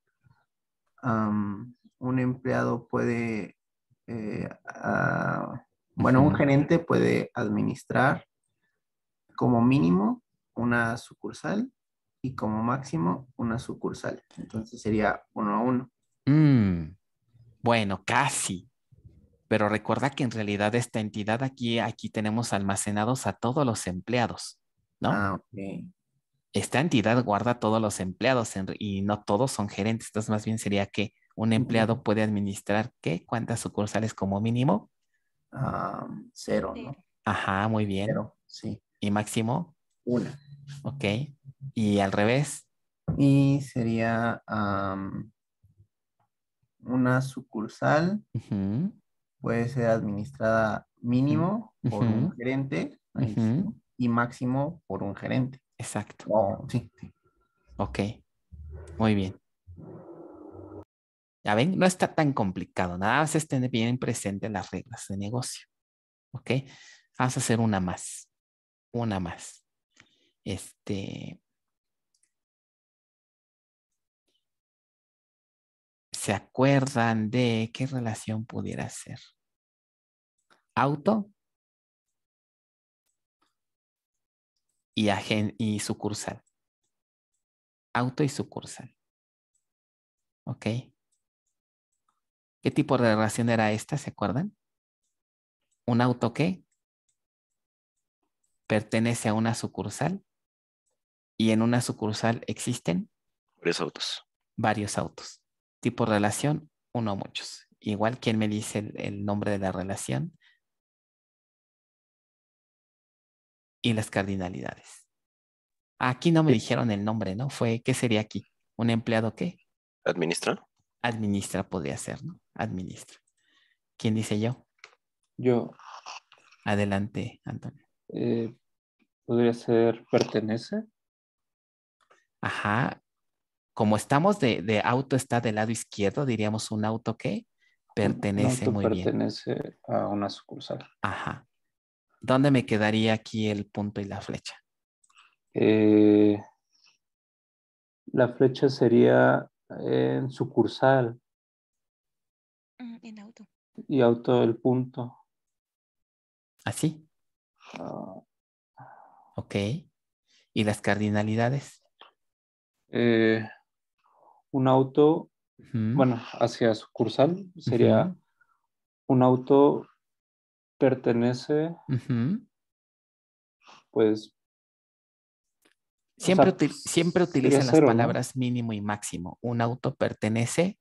un empleado puede, eh, bueno, un gerente puede administrar como mínimo una sucursal y como máximo una sucursal. Entonces sería uno a uno. Mm, bueno, casi. Pero recuerda que en realidad esta entidad aquí, aquí tenemos almacenados a todos los empleados, ¿no? Ah, ok. Esta entidad guarda a todos los empleados y no todos son gerentes. Entonces más bien sería que un empleado puede administrar, ¿qué? ¿Cuántas sucursales como mínimo? Ah, cero, ¿no? Ajá, muy bien. Cero, sí. ¿Y máximo? una. Ok. Y al revés. Y sería una sucursal. Puede ser administrada mínimo por un gerente y máximo por un gerente. Exacto. Oh, sí, Ok. Muy bien. Ya ven, no está tan complicado. Nada más estén bien presente las reglas de negocio. ¿Ok? Vamos a hacer una más. Una más este, se acuerdan de qué relación pudiera ser. Auto y, y sucursal. Auto y sucursal. ¿Ok? ¿Qué tipo de relación era esta? ¿Se acuerdan? ¿Un auto qué? ¿Pertenece a una sucursal? y en una sucursal existen varios autos. Varios autos. Tipo relación, uno o muchos. Igual, ¿quién me dice el, nombre de la relación? Y las cardinalidades. Aquí no me dijeron el nombre, ¿no? Fue, ¿qué sería aquí? ¿Un empleado qué? ¿Administra? Administra podría ser, ¿no? Administra. ¿Quién dice yo? Yo. Adelante, Antonio. Eh, podría ser pertenece. Ajá. Como estamos de, auto está del lado izquierdo, diríamos un auto que pertenece un auto muy pertenece bien. Pertenece a una sucursal. Ajá. ¿Dónde me quedaría aquí el punto y la flecha? Eh, la flecha sería en sucursal. Mm, en auto. Y auto el punto. ¿Así? Ah. ok. ¿Y las cardinalidades? Eh, un auto, bueno, hacia sucursal sería un auto pertenece, pues... Siempre, siempre utilizan las palabras mínimo y máximo. Un auto pertenece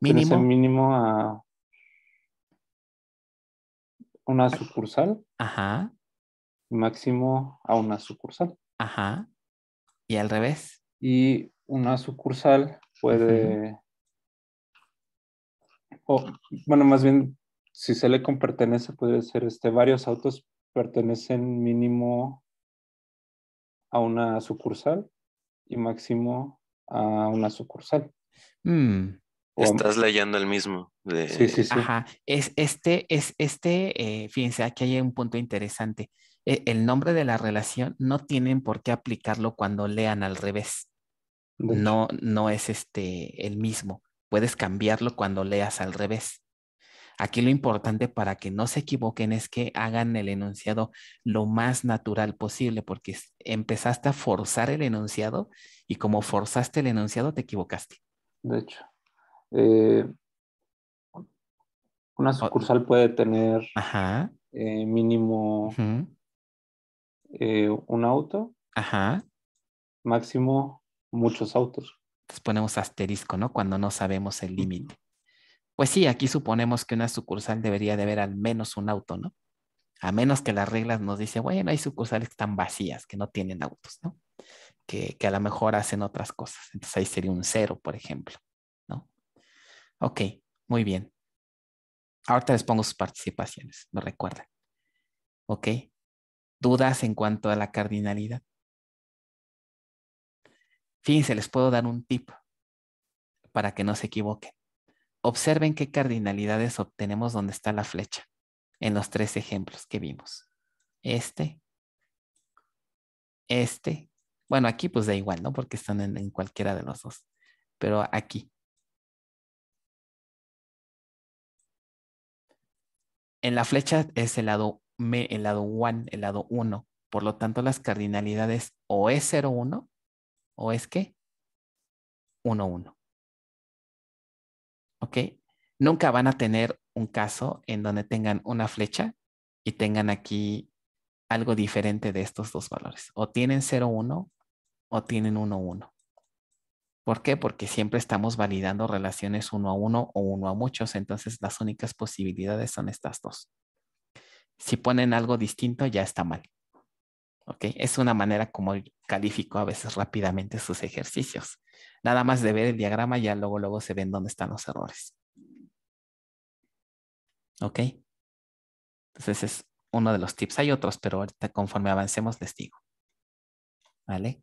mínimo. Pertenece mínimo a una sucursal. Ajá. Máximo a una sucursal. Ajá. Y al revés. Y una sucursal puede, o, bueno, más bien, si se le pertenece, puede ser, este, varios autos pertenecen mínimo a una sucursal y máximo a una sucursal. Mm. Estás leyendo el mismo. Sí, sí, sí. Ajá. Es este, es este, eh, fíjense, aquí hay un punto interesante. E, el nombre de la relación no tienen por qué aplicarlo cuando lean al revés no, no es este el mismo. Puedes cambiarlo cuando leas al revés. Aquí lo importante para que no se equivoquen es que hagan el enunciado lo más natural posible, porque empezaste a forzar el enunciado y como forzaste el enunciado te equivocaste. De hecho, eh, una sucursal puede tener eh, mínimo eh, un auto, Ajá. máximo muchos autos. Entonces ponemos asterisco, ¿no? Cuando no sabemos el límite. Pues sí, aquí suponemos que una sucursal debería de haber al menos un auto, ¿no? A menos que las reglas nos dicen, bueno, hay sucursales que están vacías, que no tienen autos, ¿no? Que, a lo mejor hacen otras cosas. Entonces ahí sería un cero, por ejemplo, ¿no? Ok, muy bien. Ahorita les pongo sus participaciones, no recuerden. ¿Ok? ¿Dudas en cuanto a la cardinalidad? Fíjense, les puedo dar un tip para que no se equivoquen. Observen qué cardinalidades obtenemos donde está la flecha en los tres ejemplos que vimos. Este, este, bueno, aquí pues da igual, ¿no? Porque están en, cualquiera de los dos, pero aquí. En la flecha es el lado me, el lado 1, el lado 1. Por lo tanto, las cardinalidades o es 01 o es que 1-1. ¿Ok? Nunca van a tener un caso en donde tengan una flecha y tengan aquí algo diferente de estos dos valores. O tienen 0-1 o tienen 1-1. ¿Por qué? Porque siempre estamos validando relaciones 1 a 1 o 1 a muchos, entonces las únicas posibilidades son estas dos. Si ponen algo distinto ya está mal. Es una manera como califico a veces rápidamente sus ejercicios. Nada más de ver el diagrama ya luego, luego se ven dónde están los errores. ¿Ok? Entonces es uno de los tips. Hay otros, pero ahorita conforme avancemos les digo. ¿Vale?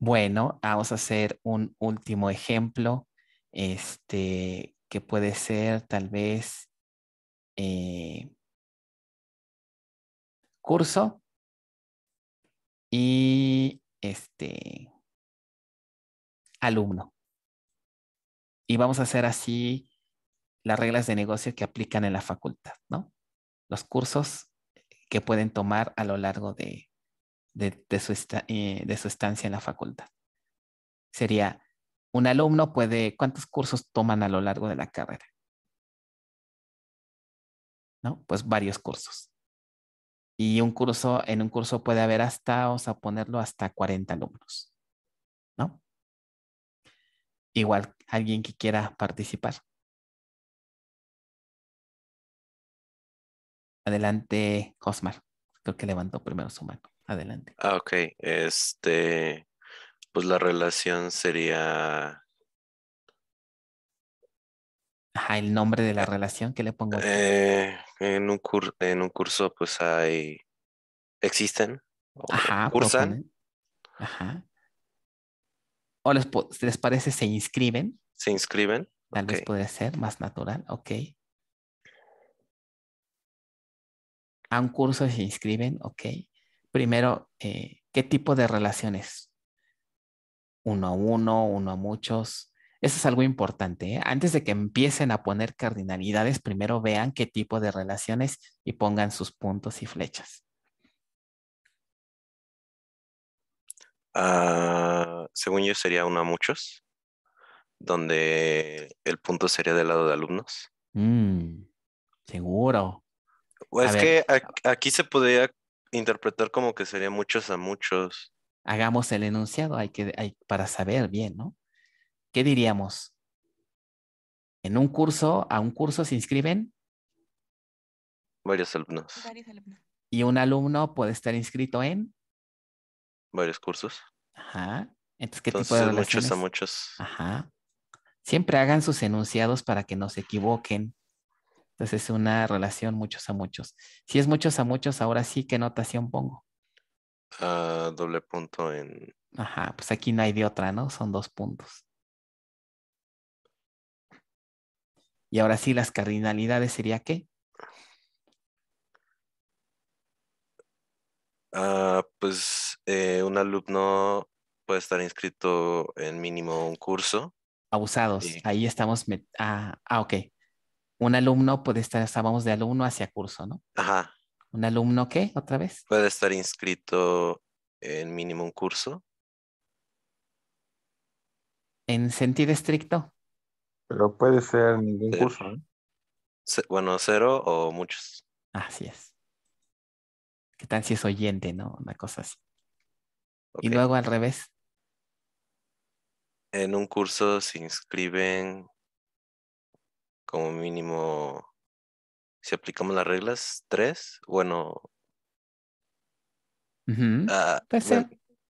Bueno, vamos a hacer un último ejemplo, este, que puede ser tal vez eh, curso. Y este alumno. Y vamos a hacer así las reglas de negocio que aplican en la facultad, ¿no? Los cursos que pueden tomar a lo largo de, su, eh, de su estancia en la facultad. Sería, un alumno puede, ¿cuántos cursos toman a lo largo de la carrera? ¿No? Pues varios cursos. Y un curso, en un curso puede haber hasta, o sea, ponerlo hasta 40 alumnos, ¿no? Igual, alguien que quiera participar. Adelante, Cosmar. Creo que levantó primero su mano. Adelante. Ah, ok. Este, pues la relación sería Ajá, el nombre de la relación que le pongo. Eh, en, un en un curso, pues hay. Existen. Ajá. Cursan. Ajá. O les, les, parece, se inscriben. Se inscriben. Tal vez puede ser más natural, ok. A un curso se inscriben, ok. Primero, eh, ¿qué tipo de relaciones? Uno a uno, uno a muchos, eso es algo importante. ¿eh? Antes de que empiecen a poner cardinalidades, primero vean qué tipo de relaciones y pongan sus puntos y flechas. Ah, según yo sería uno a muchos, donde el punto sería del lado de alumnos. Mm, seguro. es que aquí se podría interpretar como que sería muchos a muchos. Hagamos el enunciado, hay que, para saber bien, ¿no? ¿qué diríamos? En un curso, a un curso se inscriben varios alumnos. Y un alumno puede estar inscrito en varios cursos. Ajá. Entonces, ¿qué tipo de muchos a muchos. Ajá. Siempre hagan sus enunciados para que no se equivoquen. Entonces, es una relación muchos a muchos. Si es muchos a muchos, ahora sí, ¿qué notación pongo? Ah, doble punto en... Ajá, pues aquí no hay de otra, ¿no? Son dos puntos. Y ahora sí, las cardinalidades sería qué? Ah, pues eh, un alumno puede estar inscrito en mínimo un curso. Abusados, ahí estamos. Ah, ah, ok. Un alumno puede estar, estábamos de alumno hacia curso, ¿no? Ajá. ¿Un alumno qué? ¿Otra vez? Puede estar inscrito en mínimo un curso. En sentido estricto. Pero puede ser ningún curso. bueno, cero o muchos. Así es. ¿Qué tal si es oyente, no? Una cosa así. Y luego al revés. En un curso se inscriben como mínimo, si aplicamos las reglas, tres. bueno ah,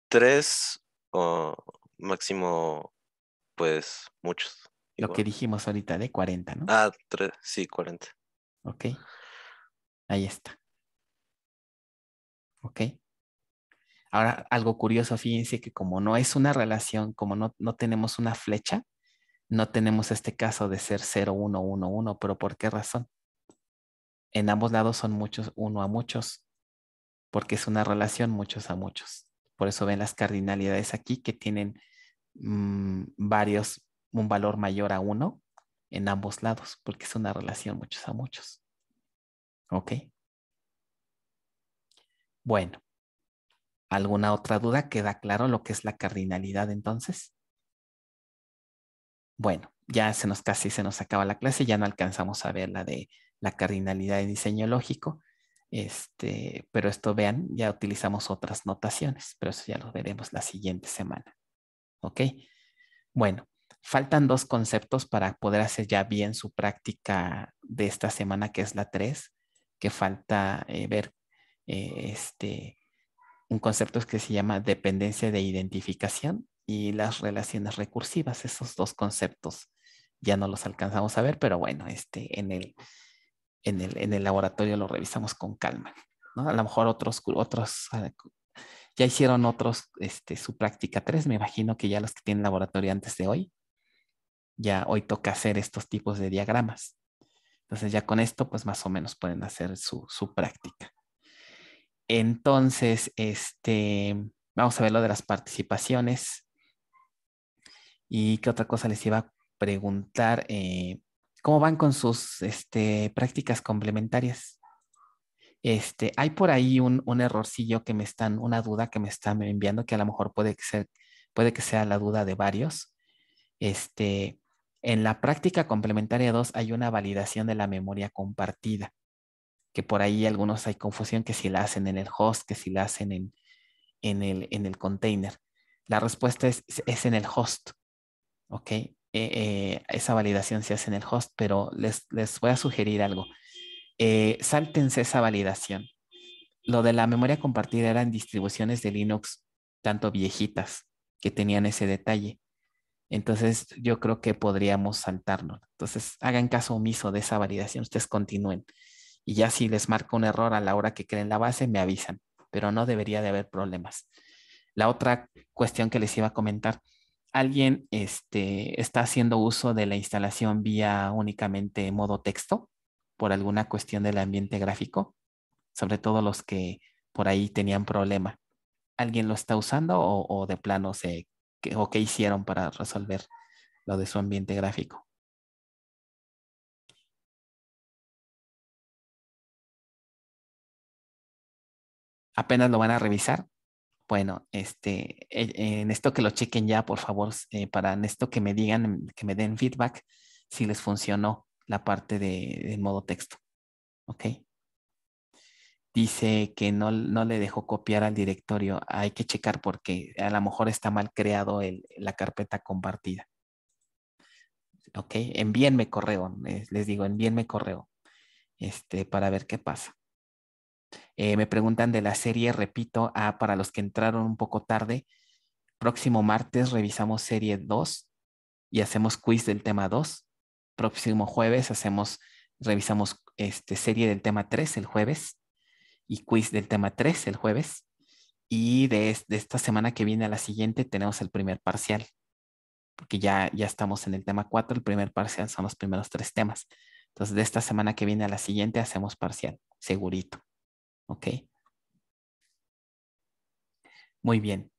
tres o máximo, pues muchos. Lo que dijimos ahorita de 40, ¿no? Ah, sí, 40. Ok. Ahí está. Ok. Ahora, algo curioso, fíjense que como no es una relación, como no, tenemos una flecha, no tenemos este caso de ser 0, 1, 1, 1, pero ¿por qué razón? En ambos lados son muchos, uno a muchos, porque es una relación muchos a muchos. Por eso ven las cardinalidades aquí que tienen mm, varios un valor mayor a uno en ambos lados, porque es una relación muchos a muchos. ¿Ok? Bueno, ¿alguna otra duda? ¿Queda claro lo que es la cardinalidad entonces? Bueno, ya se nos casi se nos acaba la clase, ya no alcanzamos a ver la de la cardinalidad de diseño lógico, este, pero esto vean, ya utilizamos otras notaciones, pero eso ya lo veremos la siguiente semana. ¿Ok? Bueno, faltan dos conceptos para poder hacer ya bien su práctica de esta semana, que es la 3, que falta eh, ver eh, este, un concepto que se llama dependencia de identificación y las relaciones recursivas. Esos dos conceptos ya no los alcanzamos a ver, pero bueno, este, en, el, en, el, en el laboratorio lo revisamos con calma. A lo mejor otros, otros eh, ya hicieron otros este, su práctica 3, me imagino que ya los que tienen laboratorio antes de hoy ya hoy toca hacer estos tipos de diagramas. Entonces ya con esto, pues más o menos pueden hacer su, práctica. Entonces, este, vamos a ver lo de las participaciones. ¿Y qué otra cosa les iba a preguntar? Eh, ¿Cómo van con sus este, prácticas complementarias? Este, hay por ahí un, un, errorcillo que me están, una duda que me están enviando, que a lo mejor puede, ser, puede que sea la duda de varios. Este, en la práctica complementaria 2 hay una validación de la memoria compartida, que por ahí algunos hay confusión que si la hacen en el host, que si la hacen en, el, en el container. La respuesta es, es en el host, ¿ok? Eh, eh, esa validación se hace en el host, pero les, voy a sugerir algo. Eh, sáltense esa validación. Lo de la memoria compartida eran distribuciones de Linux tanto viejitas que tenían ese detalle. Entonces, yo creo que podríamos saltarnos. Entonces, hagan caso omiso de esa validación, ustedes continúen. Y ya si les marca un error a la hora que creen la base, me avisan, pero no debería de haber problemas. La otra cuestión que les iba a comentar, alguien este, está haciendo uso de la instalación vía únicamente modo texto por alguna cuestión del ambiente gráfico, sobre todo los que por ahí tenían problema. ¿Alguien lo está usando o de plano se o qué hicieron para resolver lo de su ambiente gráfico. apenas lo van a revisar. Bueno, este, en esto que lo chequen ya, por favor, eh, para en esto que me digan, que me den feedback si les funcionó la parte de, de modo texto. ¿Ok? dice que no, le dejó copiar al directorio. Hay que checar porque a lo mejor está mal creado la carpeta compartida. Ok, envíenme correo, les digo, envíenme correo este, para ver qué pasa. Eh, me preguntan de la serie, repito, ah, para los que entraron un poco tarde, próximo martes revisamos serie 2 y hacemos quiz del tema 2. Próximo jueves hacemos, revisamos este, serie del tema 3 el jueves y quiz del tema 3 el jueves. Y de, esta semana que viene a la siguiente tenemos el primer parcial, porque ya, ya estamos en el tema 4, el primer parcial son los primeros tres temas. Entonces, de esta semana que viene a la siguiente hacemos parcial, segurito. ¿Ok? Muy bien.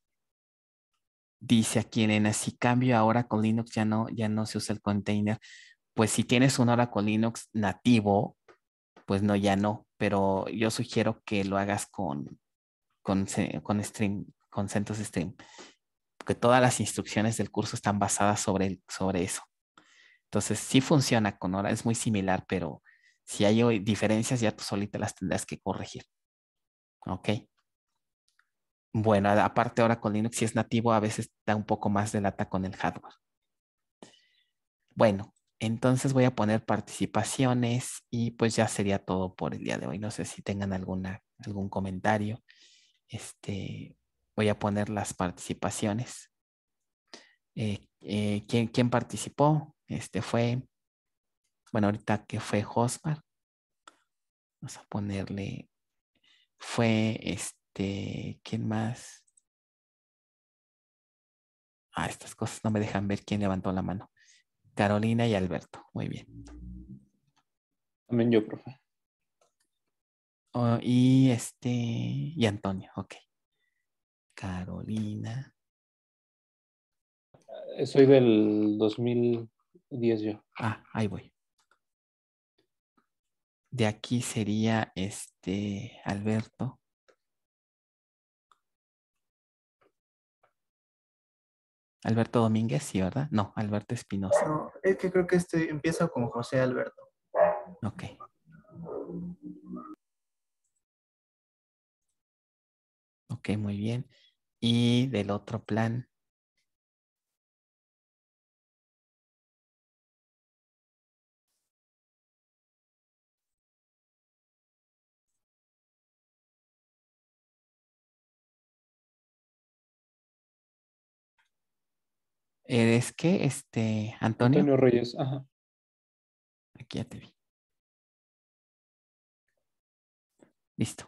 Dice aquí en así cambio ahora con Linux ya no, ya no se usa el container. Pues si tienes un ahora con Linux nativo, pues no, ya no. Pero yo sugiero que lo hagas con, con, con stream, CentOS Stream, porque todas las instrucciones del curso están basadas sobre, sobre eso. Entonces, sí funciona con ahora. es muy similar, pero si hay diferencias, ya tú solita las tendrás que corregir. Ok. Bueno, aparte ahora con Linux, si es nativo, a veces da un poco más de lata con el hardware. Bueno, entonces voy a poner participaciones y pues ya sería todo por el día de hoy. No sé si tengan alguna, algún comentario. Este, voy a poner las participaciones. Eh, eh, ¿quién, ¿quién, participó? Este fue, bueno, ahorita que fue Josmar. Vamos a ponerle, fue este, ¿quién más? Ah, estas cosas no me dejan ver quién levantó la mano. Carolina y Alberto. Muy bien. También yo, profe. Oh, y este, y Antonio, ok. Carolina. Eh, soy del 2010 yo. Ah, ahí voy. De aquí sería este Alberto. Alberto Domínguez, sí, ¿verdad? No, Alberto Espinosa. No, es que creo que este empieza con José Alberto. Ok. Ok, muy bien. Y del otro plan. Eh, es que, este, Antonio. Antonio Reyes, ajá. Aquí ya te vi. Listo.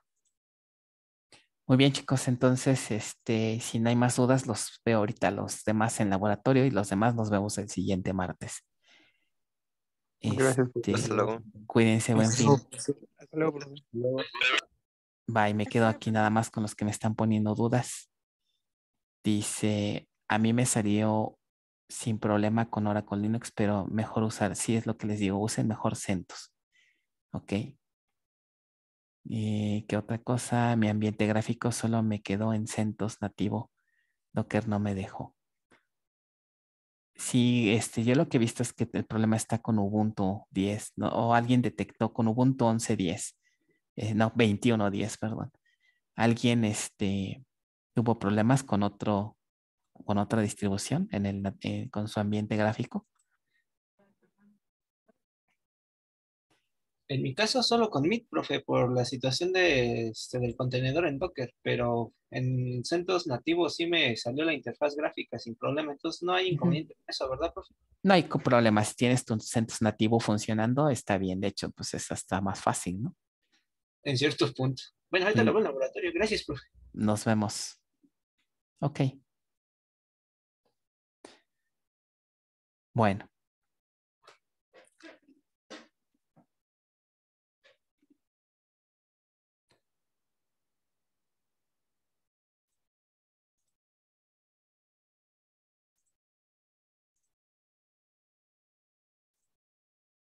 Muy bien, chicos. Entonces, este, si no hay más dudas, los veo ahorita los demás en laboratorio y los demás nos vemos el siguiente martes. Gracias. Este, hasta luego. Cuídense, buen fin. Hasta luego, Bye, me quedo aquí nada más con los que me están poniendo dudas. Dice, a mí me salió sin problema con Oracle Linux, pero mejor usar, si sí es lo que les digo, usen mejor CentOS. ¿Ok? Eh, qué otra cosa? Mi ambiente gráfico solo me quedó en CentOS nativo. Docker no me dejó. Sí, este, yo lo que he visto es que el problema está con Ubuntu 10, o alguien detectó con Ubuntu 11.10, eh, no, 21.10, perdón. Alguien este, tuvo problemas con otro con otra distribución en eh, con su ambiente gráfico? En mi caso solo con Meet, profe, por la situación de, este, del contenedor en Docker, pero en centros nativos sí me salió la interfaz gráfica sin problema, entonces no hay inconveniente con eso, ¿verdad, profe? No hay problema, si tienes tu centro nativo funcionando, está bien, de hecho, pues es hasta más fácil, ¿no? En ciertos puntos. Bueno, ahorita laboratorio, gracias, profe. Nos vemos. Ok. Bueno,